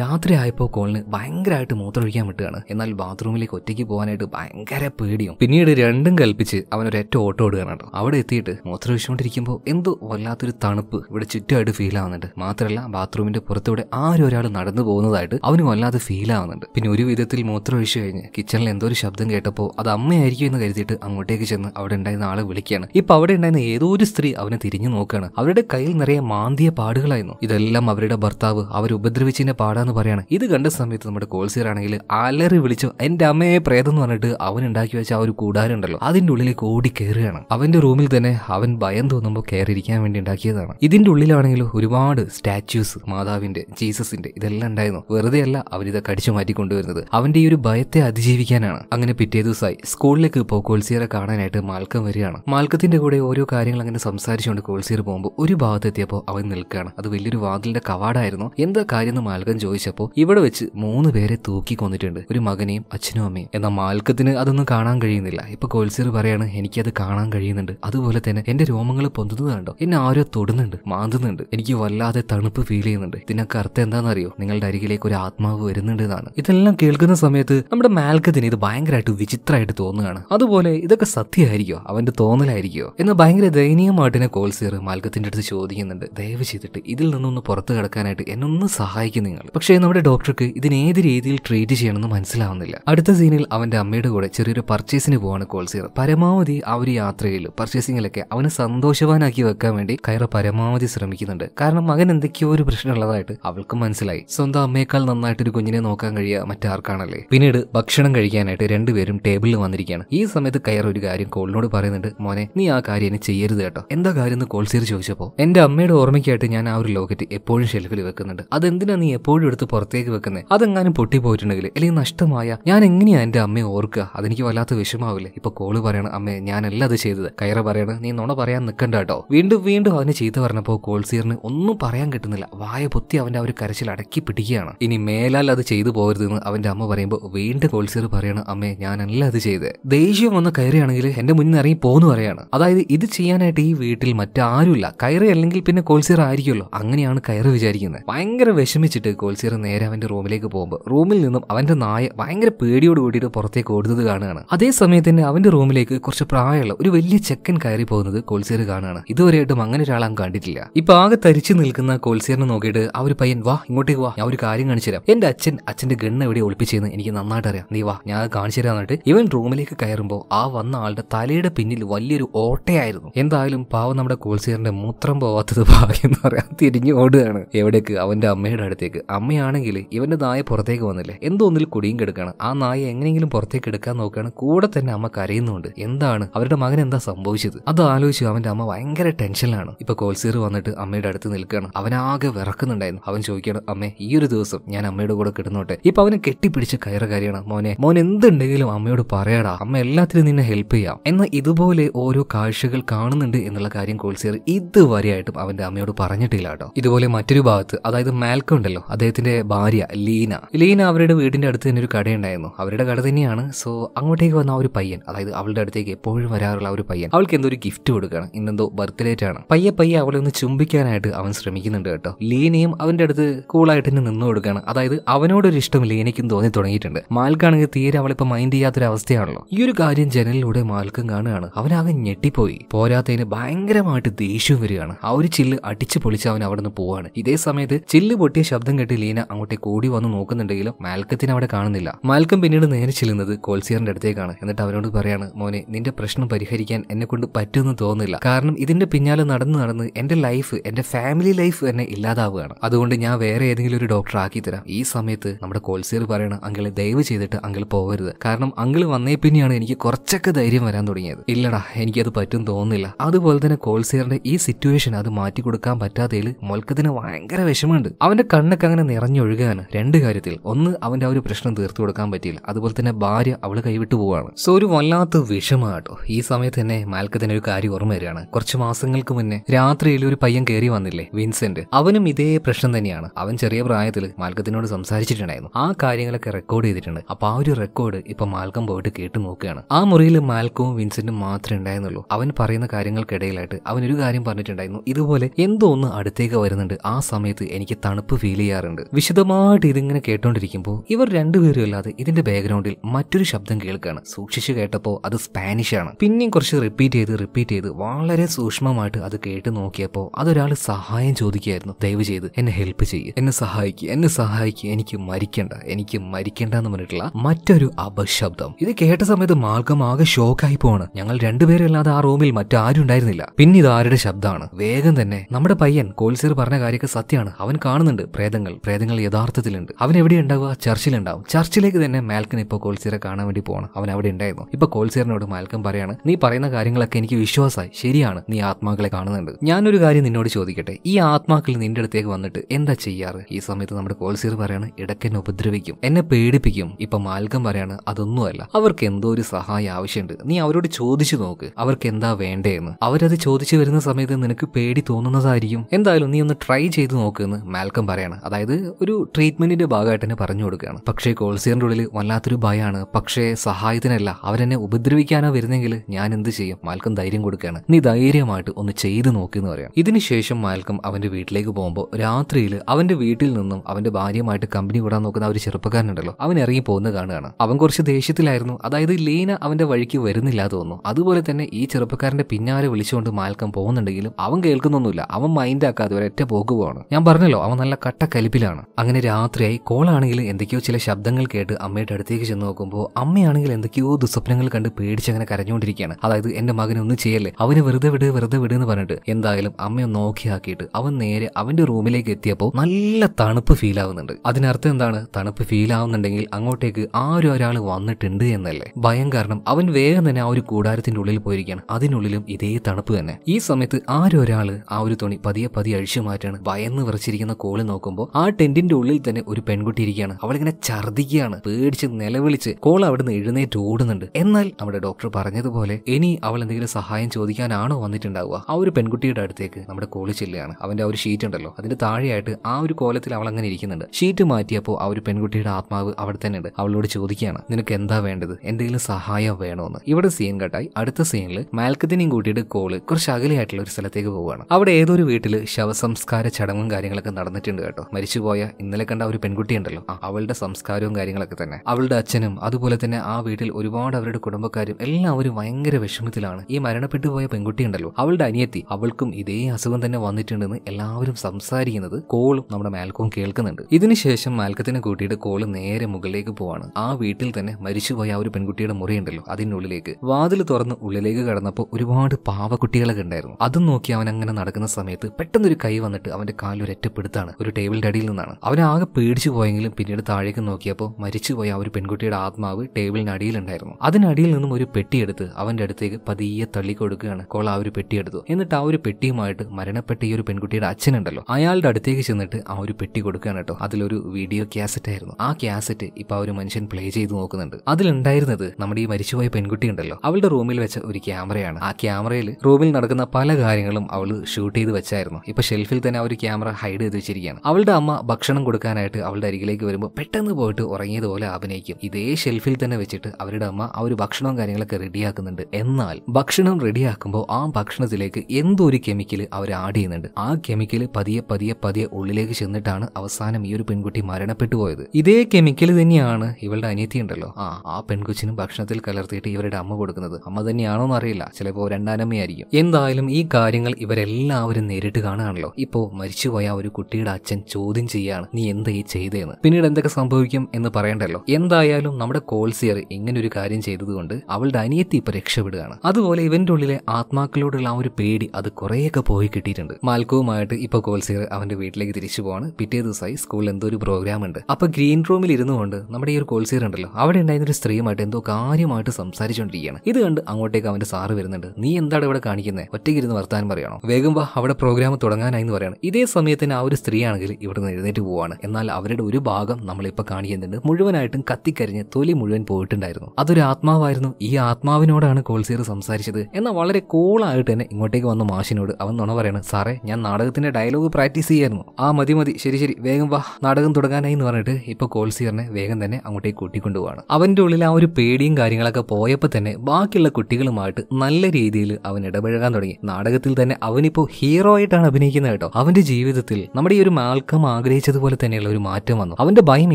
രാത്രി ആയപ്പോ കോളിന് ഭയങ്കരമായിട്ട് മൂത്രമൊഴിക്കാൻ വിട്ടുകയാണ് എന്നാൽ ബാത്റൂമിലേക്ക് ഒറ്റയ്ക്ക് പോകാനായിട്ട് ഭയങ്കര പേടിയും പിന്നീട് രണ്ടും കൽപ്പിച്ച് അവൻ ഏറ്റവും ഓട്ടോ ഓടുകയാണ് അവിടെ എത്തിയിട്ട് മൂത്രമൊഴിച്ചുകൊണ്ടിരിക്കുമ്പോൾ എന്തോ വല്ലാത്തൊരു തണുപ്പ് ഇവിടെ ചുറ്റുമായിട്ട് ഫീൽ ആവുന്നുണ്ട് മാത്രമല്ല ബാത്റൂമിന്റെ പുറത്തൂടെ ആരും ഒരാൾ നടന്നു പോകുന്നതായിട്ട് അവന് വല്ലാതെ ഫീൽ ആവുന്നുണ്ട് പിന്നെ ഒരു വിധത്തിൽ മൂത്രം ഒഴിച്ചു കഴിഞ്ഞ് കിച്ചണിൽ എന്തോ ഒരു ശബ്ദം കേട്ടപ്പോൾ അത് അമ്മയായിരിക്കും എന്ന് കരുതിയിട്ട് അങ്ങോട്ടേക്ക് ചെന്ന് അവിടെ ഉണ്ടായിരുന്ന ആളെ വിളിക്കുകയാണ് ഇപ്പൊ അവിടെ ഉണ്ടായിരുന്ന ഏതോ ഒരു സ്ത്രീ അവനെ തിരിഞ്ഞു നോക്കുകയാണ് അവരുടെ കയ്യിൽ നിറയെ മാന്തിയ പാടുകളായിരുന്നു ഇതെല്ലാം അവരുടെ ഭർത്താവ് അവർ ഉപദ്രവിച്ചതിന്റെ പാടാന്ന് പറയാണ് ഇത് കണ്ട സമയത്ത് നമ്മുടെ കോൾസിയർ ആണെങ്കിൽ അലറി വിളിച്ചു എന്റെ അമ്മയെ പ്രേതം എന്ന് പറഞ്ഞിട്ട് അവൻ ഉണ്ടാക്കി വെച്ച ആ ഒരു ഉണ്ടല്ലോ അതിന്റെ ഉള്ളിലേക്ക് ഓടി കയറുകയാണ് അവന്റെ റൂമിൽ തന്നെ അവൻ ഭയം തോന്നുമ്പോൾ കയറിയിരിക്കാൻ വേണ്ടി ഉണ്ടാക്കിയതാണ് ഇതിന്റെ ഉള്ളിൽ മുകളിലാണെങ്കിലും ഒരുപാട് സ്റ്റാച്യൂസ് മാതാവിന്റെ ജീസസിന്റെ ഇതെല്ലാം ഉണ്ടായിരുന്നു വെറുതെ അല്ല അവരിതൊക്കെ കടിച്ചു മാറ്റി കൊണ്ടുവരുന്നത് അവന്റെ ഈ ഒരു ഭയത്തെ അതിജീവിക്കാനാണ് അങ്ങനെ പിറ്റേ ദിവസമായി സ്കൂളിലേക്ക് ഇപ്പോൾ കോൾസിയറെ കാണാനായിട്ട് മാൽക്കം വരികയാണ് മാൽക്കത്തിന്റെ കൂടെ ഓരോ കാര്യങ്ങൾ അങ്ങനെ സംസാരിച്ചുകൊണ്ട് കോൾസിയർ പോകുമ്പോൾ ഒരു ഭാഗത്തെത്തിയപ്പോൾ അവൻ നിൽക്കുകയാണ് അത് വലിയൊരു വാതിലിന്റെ കവാടായിരുന്നു എന്താ കാര്യം എന്ന് മാൽക്കം ചോദിച്ചപ്പോൾ ഇവിടെ വെച്ച് മൂന്ന് പേരെ തൂക്കി കൊന്നിട്ടുണ്ട് ഒരു മകനെയും അച്ഛനും അമ്മയും എന്നാൽ മാൽക്കത്തിന് അതൊന്നും കാണാൻ കഴിയുന്നില്ല ഇപ്പൊ കോൾസിയർ പറയാണ് എനിക്കത് കാണാൻ കഴിയുന്നുണ്ട് അതുപോലെ തന്നെ എന്റെ രോമങ്ങൾ പൊന്തുന്നതാണ്ടോ എന്നെ ആരോ തൊടുന്നുണ്ട് മാന്ത മുറുകുന്നുണ്ട് എനിക്ക് വല്ലാതെ തണുപ്പ് ഫീൽ ചെയ്യുന്നുണ്ട് ഇതിനൊക്കെ അർത്ഥം എന്താണെന്നറിയോ നിങ്ങളുടെ അരികിലേക്ക് ഒരു ആത്മാവ് വരുന്നുണ്ട് എന്നാണ് ഇതെല്ലാം കേൾക്കുന്ന സമയത്ത് നമ്മുടെ മാൽക്കത്തിന് ഇത് ഭയങ്കരമായിട്ട് വിചിത്രമായിട്ട് തോന്നുകയാണ് അതുപോലെ ഇതൊക്കെ സത്യമായിരിക്കോ അവന്റെ തോന്നലായിരിക്കോ എന്ന് ഭയങ്കര ദയനീയമായിട്ട് എന്നെ കോൾസിയർ മാൽക്കത്തിന്റെ അടുത്ത് ചോദിക്കുന്നുണ്ട് ദയവ് ചെയ്തിട്ട് ഇതിൽ നിന്നൊന്ന് പുറത്തു കിടക്കാനായിട്ട് എന്നൊന്ന് സഹായിക്കും നിങ്ങൾ പക്ഷേ നമ്മുടെ ഡോക്ടർക്ക് ഇതിനേത് രീതിയിൽ ട്രീറ്റ് ചെയ്യണമെന്ന് മനസ്സിലാവുന്നില്ല അടുത്ത സീനിൽ അവന്റെ അമ്മയുടെ കൂടെ ചെറിയൊരു പർച്ചേസിന് പോവാണ് കോൾസിയർ പരമാവധി ആ ഒരു യാത്രയിൽ പർച്ചേസിങ്ങിലൊക്കെ അവനെ സന്തോഷവാനാക്കി വെക്കാൻ വേണ്ടി കയറ പരമാവധി ശ്രമിക്കും ശ്രമിക്കുന്നുണ്ട് കാരണം മകൻ എന്തൊക്കെയോ ഒരു പ്രശ്നമുള്ളതായിട്ട് അവൾക്ക് മനസ്സിലായി സ്വന്തം അമ്മയെക്കാൾ നന്നായിട്ട് ഒരു കുഞ്ഞിനെ നോക്കാൻ കഴിയുക മറ്റാർക്കാണല്ലേ പിന്നീട് ഭക്ഷണം കഴിക്കാനായിട്ട് രണ്ടുപേരും ടേബിളിൽ വന്നിരിക്കുകയാണ് ഈ സമയത്ത് കയർ ഒരു കാര്യം കോളിനോട് പറയുന്നുണ്ട് മോനെ നീ ആ കാര്യം എന്നെ ചെയ്യരുത് കേട്ടോ എന്താ കാര്യം എന്ന് കോൾസീർ ചോദിച്ചപ്പോൾ എൻ്റെ അമ്മയുടെ ഓർമ്മയ്ക്കായിട്ട് ഞാൻ ആ ഒരു ലോക്കറ്റ് എപ്പോഴും ഷെൽഫിൽ വെക്കുന്നുണ്ട് അതെന്തിനാ നീ എപ്പോഴും എടുത്ത് പുറത്തേക്ക് വെക്കുന്നത് അതെങ്ങാനും പൊട്ടിപ്പോയിട്ടുണ്ടെങ്കിൽ അല്ലെങ്കിൽ നഷ്ടമായ ഞാൻ എങ്ങനെയാ എന്റെ അമ്മയെ ഓർക്കുക അതെനിക്ക് വല്ലാത്ത വിഷമാവില്ലേ ഇപ്പൊ കോള് പറയണം അമ്മേ ഞാനല്ല അത് ചെയ്തത് കയറ പറയണം നീ നുണ പറയാൻ നിൽക്കണ്ട കേട്ടോ വീണ്ടും വീണ്ടും അവനെ ചെയ്തു പറഞ്ഞപ്പോൾ കോൾ ഗോൾസിയറിന് ഒന്നും പറയാൻ കിട്ടുന്നില്ല വായ പൊത്തി അവൻ്റെ ആ ഒരു കരച്ചിൽ അടക്കി പിടിക്കുകയാണ് ഇനി മേലാൽ അത് ചെയ്തു പോകരുതെന്ന് അവൻ്റെ അമ്മ പറയുമ്പോൾ വീണ്ടും ഗോൾസിയർ പറയണം അമ്മേ ഞാനല്ല അത് ചെയ്ത് ദേഷ്യം വന്ന് കയറിയാണെങ്കിൽ എൻ്റെ മുന്നിൽ ഇറങ്ങി പോന്നു പറയാണ് അതായത് ഇത് ചെയ്യാനായിട്ട് ഈ വീട്ടിൽ മറ്റാരുമില്ല കയറി അല്ലെങ്കിൽ പിന്നെ ഗോൾസിയർ ആയിരിക്കുമല്ലോ അങ്ങനെയാണ് കയറ് വിചാരിക്കുന്നത് ഭയങ്കര വിഷമിച്ചിട്ട് ഗോൾസിയർ നേരെ അവൻ്റെ റൂമിലേക്ക് പോകുമ്പോൾ റൂമിൽ നിന്നും അവൻ്റെ നായ ഭയങ്കര പേടിയോട് കൂടിയിട്ട് പുറത്തേക്ക് ഓടുന്നത് കാണുകയാണ് അതേ സമയത്ത് തന്നെ അവൻ്റെ റൂമിലേക്ക് കുറച്ച് പ്രായമുള്ള ഒരു വലിയ ചെക്കൻ കയറി പോകുന്നത് ഗോൾസിയർ കാണുകയാണ് ഇതുവരെയായിട്ടും അങ്ങനെ ഒരാളാൻ കണ്ടിട്ടില്ല ഇപ്പൊ ആകെ തരിച്ചു നിൽക്കുന്ന കോൽസിയറിനെ നോക്കിയിട്ട് ആ ഒരു പയ്യൻ വാ ഇങ്ങോട്ടേക്ക് വാ ഞാൻ ഒരു കാര്യം കാണിച്ചു തരാം എന്റെ അച്ഛൻ അച്ഛന്റെ ഗണ്ണ എവിടെ ഒളിപ്പിച്ചെന്ന് എനിക്ക് നന്നായിട്ട് അറിയാം നീ വാ ഞാൻ കാണിച്ചു തരാന്നിട്ട് ഇവൻ റൂമിലേക്ക് കയറുമ്പോൾ ആ വന്ന ആളുടെ തലയുടെ പിന്നിൽ വലിയൊരു ഓട്ടയായിരുന്നു എന്തായാലും പാവം നമ്മുടെ കോൽസിയറിന്റെ മൂത്രം പോവാത്തത് ഭാഗ്യം എന്ന് പറയാൻ തിരിഞ്ഞു ഓടുകയാണ് എവിടേക്ക് അവന്റെ അമ്മയുടെ അടുത്തേക്ക് അമ്മയാണെങ്കിൽ ഇവന്റെ നായ പുറത്തേക്ക് വന്നില്ലേ എന്തോന്നിൽ കുടിയും കെടുക്കാണ് ആ നായ എങ്ങനെയെങ്കിലും പുറത്തേക്ക് എടുക്കാൻ നോക്കുകയാണ് കൂടെ തന്നെ അമ്മ കരയുന്നുണ്ട് എന്താണ് അവരുടെ മകൻ എന്താ സംഭവിച്ചത് അത് ആലോചിച്ചു അവന്റെ അമ്മ ഭയങ്കര ടെൻഷനിലാണ് ഇപ്പൊ കോൽസിയർ വന്നിട്ട് അമ്മയുടെ അടുത്ത് നിൽക്കുകയാണ് അവനാകെ വിറക്കുന്നുണ്ടായിരുന്നു അവൻ ചോദിക്കുകയാണ് അമ്മേ ഈ ഒരു ദിവസം ഞാൻ അമ്മയുടെ കൂടെ കിടന്നോട്ടെ ഇപ്പൊ അവനെ കെട്ടിപ്പിടിച്ച് കയറ കാര്യമാണ് മോനെ മോൻ എന്തുണ്ടെങ്കിലും അമ്മയോട് പറയാടാ അമ്മ എല്ലാത്തിനും നിന്നെ ഹെൽപ്പ് ചെയ്യാം എന്നാൽ ഇതുപോലെ ഓരോ കാഴ്ചകൾ കാണുന്നുണ്ട് എന്നുള്ള കാര്യം കോൾസിയർ ഇതുവരെയായിട്ടും അവന്റെ അമ്മയോട് പറഞ്ഞിട്ടില്ല കേട്ടോ ഇതുപോലെ മറ്റൊരു ഭാഗത്ത് അതായത് മാൽക്ക ഉണ്ടല്ലോ അദ്ദേഹത്തിന്റെ ഭാര്യ ലീന ലീന അവരുടെ വീടിന്റെ അടുത്ത് തന്നെ ഒരു കടയുണ്ടായിരുന്നു അവരുടെ കട തന്നെയാണ് സോ അങ്ങോട്ടേക്ക് വന്ന ആ ഒരു പയ്യൻ അതായത് അവളുടെ അടുത്തേക്ക് എപ്പോഴും വരാറുള്ള ആ ഒരു പയ്യൻ അവൾക്ക് എന്തോ ഒരു ഗിഫ്റ്റ് കൊടുക്കുകയാണ് ഇന്നെന്തോ ബർത്ത്ഡേറ്റ് ആണ് പയ്യെ പയ്യെ അവളെ ഒന്ന് ചുംബി നിയന്ത്രിക്കാനായിട്ട് അവൻ ശ്രമിക്കുന്നുണ്ട് കേട്ടോ ലീനയും അവന്റെ അടുത്ത് കൂളായിട്ട് തന്നെ നിന്നു കൊടുക്കുകയാണ് അതായത് അവനോടൊരു ഇഷ്ടം ലീനയ്ക്കും തോന്നി തുടങ്ങിയിട്ടുണ്ട് മാൽക്കാണെങ്കിൽ തീരെ അവളിപ്പോൾ മൈൻഡ് ചെയ്യാത്തൊരു അവസ്ഥയാണല്ലോ ഈ ഒരു കാര്യം ജനലിലൂടെ മാൽക്കും കാണുകയാണ് അവനാകെ ഞെട്ടിപ്പോയി പോരാത്തതിന് ഭയങ്കരമായിട്ട് ദേഷ്യവും വരികയാണ് ആ ഒരു ചില്ല് അടിച്ചു പൊളിച്ച് അവൻ അവിടെ നിന്ന് പോവാണ് ഇതേ സമയത്ത് ചില്ല് പൊട്ടിയ ശബ്ദം കേട്ട് ലീന അങ്ങോട്ടേക്ക് കൂടി വന്ന് നോക്കുന്നുണ്ടെങ്കിലും മാൽക്കത്തിന് അവിടെ കാണുന്നില്ല മാൽക്കം പിന്നീട് നേരെ ചെല്ലുന്നത് കോൾസിയറിന്റെ അടുത്തേക്കാണ് എന്നിട്ട് അവനോട് പറയാണ് മോനെ നിന്റെ പ്രശ്നം പരിഹരിക്കാൻ എന്നെ കൊണ്ട് പറ്റുമെന്ന് തോന്നുന്നില്ല കാരണം ഇതിന്റെ പിന്നാലെ നടന്ന് നടന്ന് എന്റെ ലൈഫ് ലൈഫ് എന്റെ ഫാമിലി ലൈഫ് തന്നെ ഇല്ലാതാവുകയാണ് അതുകൊണ്ട് ഞാൻ വേറെ ഏതെങ്കിലും ഒരു ഡോക്ടർ ആക്കി തരാം ഈ സമയത്ത് നമ്മുടെ കോൾസിയർ പറയണം അങ്കിളെ ദയവ് ചെയ്തിട്ട് അങ്കിൾ പോകരുത് കാരണം അങ്കിൾ വന്നേ പിന്നെയാണ് എനിക്ക് കുറച്ചൊക്കെ ധൈര്യം വരാൻ തുടങ്ങിയത് ഇല്ലടാ എനിക്കത് പറ്റും തോന്നുന്നില്ല അതുപോലെ തന്നെ കോൾസിയറിന്റെ ഈ സിറ്റുവേഷൻ അത് മാറ്റി കൊടുക്കാൻ പറ്റാത്തതിൽ മൊൽക്കത്തിന് ഭയങ്കര വിഷമമുണ്ട് അവന്റെ കണ്ണൊക്കെ അങ്ങനെ നിറഞ്ഞൊഴുകാണ് രണ്ട് കാര്യത്തിൽ ഒന്ന് അവന്റെ ആ ഒരു പ്രശ്നം തീർത്തു കൊടുക്കാൻ പറ്റിയില്ല അതുപോലെ തന്നെ ഭാര്യ അവള് കൈവിട്ടു പോവാണ് സോ ഒരു വല്ലാത്ത വിഷമാട്ടോ ഈ സമയത്ത് തന്നെ മാൽക്കത്തിന് ഒരു കാര്യം ഓർമ്മ വരികയാണ് കുറച്ച് മാസങ്ങൾക്ക് മുന്നേ രാത്രിയിൽ ഒരു പയ്യൻ പയ്യൻ കയറി വന്നില്ലേ വിൻസെന്റ് അവനും ഇതേ പ്രശ്നം തന്നെയാണ് അവൻ ചെറിയ പ്രായത്തിൽ മാൽക്കത്തിനോട് സംസാരിച്ചിട്ടുണ്ടായിരുന്നു ആ കാര്യങ്ങളൊക്കെ റെക്കോർഡ് ചെയ്തിട്ടുണ്ട് അപ്പൊ ആ ഒരു റെക്കോർഡ് ഇപ്പൊ മാൽക്കം പോയിട്ട് കേട്ടു നോക്കുകയാണ് ആ മുറിയിൽ മാൽക്കവും വിൻസെന്റും മാത്രമേ ഉണ്ടായിരുന്നുള്ളൂ അവൻ പറയുന്ന കാര്യങ്ങൾക്കിടയിലായിട്ട് അവൻ ഒരു കാര്യം പറഞ്ഞിട്ടുണ്ടായിരുന്നു ഇതുപോലെ എന്തോ ഒന്ന് അടുത്തേക്ക് വരുന്നുണ്ട് ആ സമയത്ത് എനിക്ക് തണുപ്പ് ഫീൽ ചെയ്യാറുണ്ട് വിശദമായിട്ട് ഇതിങ്ങനെ കേട്ടോണ്ടിരിക്കുമ്പോൾ ഇവർ രണ്ടുപേരും അല്ലാതെ ഇതിന്റെ ബാക്ക്ഗ്രൗണ്ടിൽ മറ്റൊരു ശബ്ദം കേൾക്കുകയാണ് സൂക്ഷിച്ചു കേട്ടപ്പോൾ അത് സ്പാനിഷ് ആണ് പിന്നെയും കുറച്ച് റിപ്പീറ്റ് ചെയ്ത് റിപ്പീറ്റ് ചെയ്ത് വളരെ സൂക്ഷ്മമായിട്ട് അത് കേട്ട് നോക്കിയപ്പോൾ അത് അതൊരാൾ സഹായം ചോദിക്കുകയായിരുന്നു ദയവ് ചെയ്ത് എന്നെ ഹെൽപ്പ് ചെയ്യുക എന്നെ സഹായിക്കുക എന്നെ സഹായിക്കുക എനിക്ക് മരിക്കണ്ട എനിക്ക് മരിക്കണ്ട എന്ന് പറഞ്ഞിട്ടുള്ള മറ്റൊരു അപശബ്ദം ഇത് കേട്ട സമയത്ത് മാൽക്കം ആകെ ഷോക്കായി പോവാണ് ഞങ്ങൾ രണ്ടുപേരും അല്ലാതെ ആ റൂമിൽ മറ്റാരും ഉണ്ടായിരുന്നില്ല പിന്നെ ഇത് ആരുടെ ശബ്ദമാണ് വേഗം തന്നെ നമ്മുടെ പയ്യൻ കോൽസീർ പറഞ്ഞ കാര്യമൊക്കെ സത്യമാണ് അവൻ കാണുന്നുണ്ട് പ്രേതങ്ങൾ പ്രേതങ്ങൾ യഥാർത്ഥത്തിലുണ്ട് അവൻ എവിടെ ഉണ്ടാവുക ചർച്ചിലുണ്ടാവും ചർച്ചിലേക്ക് തന്നെ മാൽക്കൻ ഇപ്പോൾ കോൽസീറെ കാണാൻ വേണ്ടി പോകണം അവൻ അവിടെ ഉണ്ടായിരുന്നു ഇപ്പൊ കോൽസീറിനോട് മാൽക്കം പറയാണ് നീ പറയുന്ന കാര്യങ്ങളൊക്കെ എനിക്ക് വിശ്വാസമായി ശരിയാണ് നീ ആത്മാക്കളെ കാണുന്നുണ്ട് ഞാനൊരു കാര്യം എന്നോട് ചോദിക്കട്ടെ ഈ ആത്മാക്കൾ നിന്റെ അടുത്തേക്ക് വന്നിട്ട് എന്താ ചെയ്യാറ് ഈ സമയത്ത് നമ്മുടെ കോൾസീർ പറയാണ് ഇടയ്ക്ക് എന്നെ ഉപദ്രവിക്കും എന്നെ പേടിപ്പിക്കും ഇപ്പൊ മാൽക്കം പറയാണ് അതൊന്നുമല്ല അവർക്ക് എന്തോ ഒരു സഹായം ആവശ്യമുണ്ട് നീ അവരോട് ചോദിച്ചു നോക്ക് അവർക്ക് എന്താ വേണ്ടേന്ന് അവരത് ചോദിച്ചു വരുന്ന സമയത്ത് നിനക്ക് പേടി തോന്നുന്നതായിരിക്കും എന്തായാലും നീ ഒന്ന് ട്രൈ ചെയ്ത് നോക്കുമെന്ന് മാൽക്കം പറയാണ് അതായത് ഒരു ട്രീറ്റ്മെന്റിന്റെ ഭാഗമായിട്ട് തന്നെ പറഞ്ഞു കൊടുക്കുകയാണ് പക്ഷേ കോൾസീറിന്റെ ഉള്ളിൽ വല്ലാത്തൊരു ഭയമാണ് പക്ഷേ സഹായത്തിനല്ല അവരെന്നെ ഉപദ്രവിക്കാനോ വരുന്നെങ്കിൽ ഞാൻ എന്ത് ചെയ്യും മാൽക്കം ധൈര്യം കൊടുക്കുകയാണ് നീ ധൈര്യമായിട്ട് ഒന്ന് ചെയ്ത് നോക്കിയെന്ന് പറയാം ഇതിന് ശേഷം മാൽക്കം അവൻ്റെ വീട്ടിലേക്ക് പോകുമ്പോൾ രാത്രിയിൽ അവൻ്റെ വീട്ടിൽ നിന്നും അവൻ്റെ ഭാര്യയുമായിട്ട് കമ്പനി കൂടാൻ നോക്കുന്ന ഒരു ചെറുപ്പക്കാരനുണ്ടല്ലോ അവൻ ഇറങ്ങി പോകുന്ന കാണുകയാണ് അവൻ കുറച്ച് ദേഷ്യത്തിലായിരുന്നു അതായത് ലീന അവൻ്റെ വഴിക്ക് വരുന്നില്ല തോന്നുന്നു അതുപോലെ തന്നെ ഈ ചെറുപ്പക്കാരൻ്റെ പിന്നാലെ വിളിച്ചുകൊണ്ട് മാൽക്കം പോകുന്നുണ്ടെങ്കിലും അവൻ കേൾക്കുന്നൊന്നുമില്ല അവൻ മൈൻഡ് ആക്കാതെ ഒരൊറ്റ പോകുവാണ് ഞാൻ പറഞ്ഞല്ലോ അവൻ നല്ല കട്ട കലിപ്പിലാണ് അങ്ങനെ രാത്രിയായി കോളാണെങ്കിൽ എന്തൊക്കെയോ ചില ശബ്ദങ്ങൾ കേട്ട് അമ്മയുടെ അടുത്തേക്ക് ചെന്ന് നോക്കുമ്പോൾ അമ്മയാണെങ്കിൽ എന്തൊക്കെയോ ദുസ്വപ്നങ്ങൾ കണ്ട് പേടിച്ചങ്ങനെ കരഞ്ഞുകൊണ്ടിരിക്കുകയാണ് അതായത് എൻ്റെ മകനൊന്നും ചെയ്യല്ലേ അവന് വെറുതെ വിട് വെറുതെ വിട് എന്ന് പറഞ്ഞിട്ട് എന്തായാലും അമ്മയൊന്നും ആക്കിയിട്ട് അവൻ നേരെ അവന്റെ റൂമിലേക്ക് എത്തിയപ്പോൾ നല്ല തണുപ്പ് ഫീൽ ആവുന്നുണ്ട് അതിനർത്ഥം എന്താണ് തണുപ്പ് ഫീൽ ആവുന്നുണ്ടെങ്കിൽ അങ്ങോട്ടേക്ക് ആരും ഒരാൾ വന്നിട്ടുണ്ട് എന്നല്ലേ ഭയം കാരണം അവൻ വേഗം തന്നെ ആ ഒരു കൂടാരത്തിന്റെ ഉള്ളിൽ പോയിരിക്കുകയാണ് അതിനുള്ളിലും ഇതേ തണുപ്പ് തന്നെ ഈ സമയത്ത് ആരും ഒരാൾ ആ ഒരു തുണി പതിയെ പതിയെ അഴിച്ചു മാറ്റാണ് ഭയന്ന് വിറച്ചിരിക്കുന്ന കോള് നോക്കുമ്പോൾ ആ ടെന്റിന്റെ ഉള്ളിൽ തന്നെ ഒരു പെൺകുട്ടി ഇരിക്കുകയാണ് അവളിങ്ങനെ ഛർദിക്കുകയാണ് പേടിച്ച് നിലവിളിച്ച് കോൾ അവിടെ നിന്ന് എഴുന്നേറ്റ് ഓടുന്നുണ്ട് എന്നാൽ നമ്മുടെ ഡോക്ടർ പറഞ്ഞതുപോലെ ഇനി അവൾ എന്തെങ്കിലും സഹായം ചോദിക്കാനാണോ വന്നിട്ടുണ്ടാവുക ആ ഒരു പെൺകുട്ടിയുടെ അടുത്തേക്ക് നമ്മുടെ അങ്ങോട്ട് കോളി ചെല്ലുകയാണ് അവൻ്റെ ആ ഒരു ഷീറ്റ് ഉണ്ടല്ലോ അതിൻ്റെ താഴെയായിട്ട് ആ ഒരു കോലത്തിൽ അവൾ അങ്ങനെ ഇരിക്കുന്നുണ്ട് ഷീറ്റ് മാറ്റിയപ്പോൾ ആ ഒരു പെൺകുട്ടിയുടെ ആത്മാവ് അവിടെ തന്നെ ഉണ്ട് അവളോട് ചോദിക്കുകയാണ് നിനക്ക് എന്താ വേണ്ടത് എന്തെങ്കിലും സഹായം എന്ന് ഇവിടെ സീൻ കട്ടായി അടുത്ത സീനിൽ മാൽക്കത്തിനെയും കൂട്ടിയിട്ട് കോള് കുറച്ച് അകലെയായിട്ടുള്ള ഒരു സ്ഥലത്തേക്ക് പോവുകയാണ് അവിടെ ഏതൊരു വീട്ടിൽ ശവസംസ്കാര ചടങ്ങും കാര്യങ്ങളൊക്കെ നടന്നിട്ടുണ്ട് കേട്ടോ മരിച്ചുപോയ ഇന്നലെ കണ്ട ഒരു പെൺകുട്ടി ഉണ്ടല്ലോ അവളുടെ സംസ്കാരവും കാര്യങ്ങളൊക്കെ തന്നെ അവളുടെ അച്ഛനും അതുപോലെ തന്നെ ആ വീട്ടിൽ ഒരുപാട് അവരുടെ കുടുംബക്കാരും എല്ലാവരും ഭയങ്കര വിഷമത്തിലാണ് ഈ മരണപ്പെട്ടു പോയ പെൺകുട്ടി ഉണ്ടല്ലോ അവളുടെ അനിയത്തി അവൾക്കും ഇതേ അസുഖം മാൽക്കം തന്നെ വന്നിട്ടുണ്ടെന്ന് എല്ലാവരും സംസാരിക്കുന്നത് കോളും നമ്മുടെ മാൽക്കോം കേൾക്കുന്നുണ്ട് ഇതിനുശേഷം മാൽക്കത്തിനെ കൂട്ടിയിട്ട് കോള് നേരെ മുകളിലേക്ക് പോവാണ് ആ വീട്ടിൽ തന്നെ മരിച്ചുപോയ ആ ഒരു പെൺകുട്ടിയുടെ മുറിയുണ്ടല്ലോ അതിനുള്ളിലേക്ക് വാതിൽ തുറന്ന് ഉള്ളിലേക്ക് കടന്നപ്പോൾ ഒരുപാട് പാവക്കുട്ടികളൊക്കെ ഉണ്ടായിരുന്നു അതും നോക്കി അവൻ അങ്ങനെ നടക്കുന്ന സമയത്ത് പെട്ടെന്നൊരു കൈ വന്നിട്ട് അവന്റെ കാലൊരറ്റപ്പെടുത്താണ് ഒരു ടേബിളിന്റെ അടിയിൽ നിന്നാണ് അവനാകെ ആകെ പേടിച്ചു പോയെങ്കിലും പിന്നീട് താഴേക്ക് നോക്കിയപ്പോൾ മരിച്ചുപോയ ആ ഒരു പെൺകുട്ടിയുടെ ആത്മാവ് ടേബിളിന് അടിയിലുണ്ടായിരുന്നു അതിനടിയിൽ നിന്നും ഒരു പെട്ടിയെടുത്ത് അവന്റെ അടുത്തേക്ക് പതിയെ തള്ളിക്കൊടുക്കുകയാണ് കോൾ ആ ഒരു പെട്ടിയെടുത്തു എന്നിട്ട് ആ ഒരു പെട്ടിയുമായിട്ട് മരണപ്പെട്ട ഈ ഒരു പെൺകുട്ടിയുടെ അച്ഛനുണ്ടല്ലോ അയാളുടെ അടുത്തേക്ക് ചെന്നിട്ട് ആ ഒരു പെട്ടി കൊടുക്കുകയാണ് കേട്ടോ അതിലൊരു വീഡിയോ ക്യാസറ്റ് ആയിരുന്നു ആ ക്യാസറ്റ് ഇപ്പൊ ആ ഒരു മനുഷ്യൻ പ്ലേ ചെയ്ത് നോക്കുന്നുണ്ട് അതിലുണ്ടായിരുന്നത് നമ്മുടെ ഈ മരിച്ചുപോയ പെൺകുട്ടി ഉണ്ടല്ലോ അവളുടെ റൂമിൽ വെച്ച ഒരു ക്യാമറയാണ് ആ ക്യാമറയിൽ റൂമിൽ നടക്കുന്ന പല കാര്യങ്ങളും അവൾ ഷൂട്ട് ചെയ്ത് വെച്ചായിരുന്നു ഇപ്പൊ ഷെൽഫിൽ തന്നെ ആ ഒരു ക്യാമറ ഹൈഡ് ചെയ്ത് വെച്ചിരിക്കുകയാണ് അവളുടെ അമ്മ ഭക്ഷണം കൊടുക്കാനായിട്ട് അവളുടെ അരികിലേക്ക് വരുമ്പോൾ പെട്ടെന്ന് പോയിട്ട് ഉറങ്ങിയതുപോലെ അഭിനയിക്കും ഇതേ ഷെൽഫിൽ തന്നെ വെച്ചിട്ട് അവരുടെ അമ്മ ആ ഒരു ഭക്ഷണവും കാര്യങ്ങളൊക്കെ റെഡിയാക്കുന്നുണ്ട് എന്നാൽ ഭക്ഷണം റെഡിയാക്കുമ്പോൾ ആ ഭക്ഷണത്തിലേക്ക് എന്തോ ഒരു കെമിക്കൽ അവർ ആഡ് ചെയ്യുന്നുണ്ട് ആ കെമിക്കൽ പതിയെ പതിയെ പതിയെ ഉള്ളിലേക്ക് ചെന്നിട്ടാണ് അവസാനം ഈ ഒരു പെൺകുട്ടി മരണപ്പെട്ടു പോയത് ഇതേ കെമിക്കൽ തന്നെയാണ് ഇവളുടെ അനിയത്തി ഉണ്ടല്ലോ ആ ആ പെൺകുച്ചിനും ഭക്ഷണത്തിൽ കലർത്തിയിട്ട് ഇവരുടെ അമ്മ കൊടുക്കുന്നത് അമ്മ തന്നെയാണോന്ന് അറിയില്ല ചിലപ്പോൾ രണ്ടാനമ്മയായിരിക്കും എന്തായാലും ഈ കാര്യങ്ങൾ ഇവരെല്ലാവരും നേരിട്ട് കാണുകയാണല്ലോ ഇപ്പോ മരിച്ചുപോയ ഒരു കുട്ടിയുടെ അച്ഛൻ ചോദ്യം ചെയ്യാണ് നീ എന്താ ഈ ചെയ്തതെന്ന് പിന്നീട് എന്തൊക്കെ സംഭവിക്കും എന്ന് പറയണ്ടല്ലോ എന്തായാലും നമ്മുടെ കോൾസിയർ ഇങ്ങനെ ഒരു കാര്യം ചെയ്തതുകൊണ്ട് അവളുടെ അനിയത്തി ഇപ്പൊ രക്ഷപ്പെടുകയാണ് അതുപോലെ ഇവന്റെ ഉള്ളിലെ ആത്മാക്കളോടുള്ള ആ ഒരു പേടി അത് കുറെയൊക്കെ പോയി കിട്ടിയിട്ടുണ്ട് മാൽക്കോവുമായിട്ട് ഇപ്പോൾ കോൽസിയർ അവന്റെ വീട്ടിലേക്ക് തിരിച്ചു പോവാണ് പിറ്റേ ദിവസമായി സ്കൂളിൽ എന്തോ ഒരു പ്രോഗ്രാം ഉണ്ട് അപ്പോൾ ഗ്രീൻ റൂമിൽ കൊണ്ട് നമ്മുടെ ഈ ഒരു കോൽസിയർ ഉണ്ടല്ലോ അവിടെ ഉണ്ടായിരുന്ന ഒരു സ്ത്രീയുമായിട്ട് എന്തോ കാര്യമായിട്ട് സംസാരിച്ചുകൊണ്ടിരിക്കുകയാണ് ഇത് കണ്ട് അങ്ങോട്ടേക്ക് അവന്റെ സാറ് വരുന്നുണ്ട് നീ എന്താണ് ഇവിടെ കാണിക്കുന്നത് ഒറ്റയ്ക്ക് ഇരുന്ന് വർത്താനം പറയണോ വേഗം വാ അവിടെ പ്രോഗ്രാം തുടങ്ങാനായി എന്ന് പറയണം ഇതേ സമയത്തിന് ആ ഒരു സ്ത്രീയാണെങ്കിൽ ഇവിടെ നിന്ന് എഴുന്നേറ്റ് പോവാണ് എന്നാൽ അവരുടെ ഒരു ഭാഗം നമ്മളിപ്പോ കാണിക്കുന്നുണ്ട് മുഴുവനായിട്ടും കത്തിക്കരിഞ്ഞ് തൊലി മുഴുവൻ പോയിട്ടുണ്ടായിരുന്നു അതൊരു ആത്മാവായിരുന്നു ഈ ആത്മാവിനോടാണ് കോൾസീർ സംസാരിച്ചത് എന്നാൽ വളരെ കൂളായിട്ട് തന്നെ ഇങ്ങോട്ടേക്ക് വന്ന മാഷിനോട് അവൻ നുണ പറയാണ് സാറേ ഞാൻ നാടകത്തിന്റെ ഡയലോഗ് പ്രാക്ടീസ് ചെയ്യായിരുന്നു ആ മതി മതി ശരി ശരി വേഗം വാ നാടകം തുടങ്ങാനായി എന്ന് പറഞ്ഞിട്ട് ഇപ്പോൾ കോൾസിയറിനെ വേഗം തന്നെ അങ്ങോട്ടേക്ക് കൂട്ടിക്കൊണ്ടുപോവാണ് അവന്റെ ഉള്ളിൽ ആ ഒരു പേടിയും കാര്യങ്ങളൊക്കെ പോയപ്പോൾ തന്നെ ബാക്കിയുള്ള കുട്ടികളുമായിട്ട് നല്ല രീതിയിൽ അവൻ ഇടപഴകാൻ തുടങ്ങി നാടകത്തിൽ തന്നെ അവനിപ്പോ ഹീറോ ആയിട്ടാണ് അഭിനയിക്കുന്നത് കേട്ടോ അവന്റെ ജീവിതത്തിൽ നമ്മുടെ ഈ ഒരു മാൽക്കം ആഗ്രഹിച്ചതുപോലെ തന്നെയുള്ള ഒരു മാറ്റം വന്നു അവന്റെ ഭയം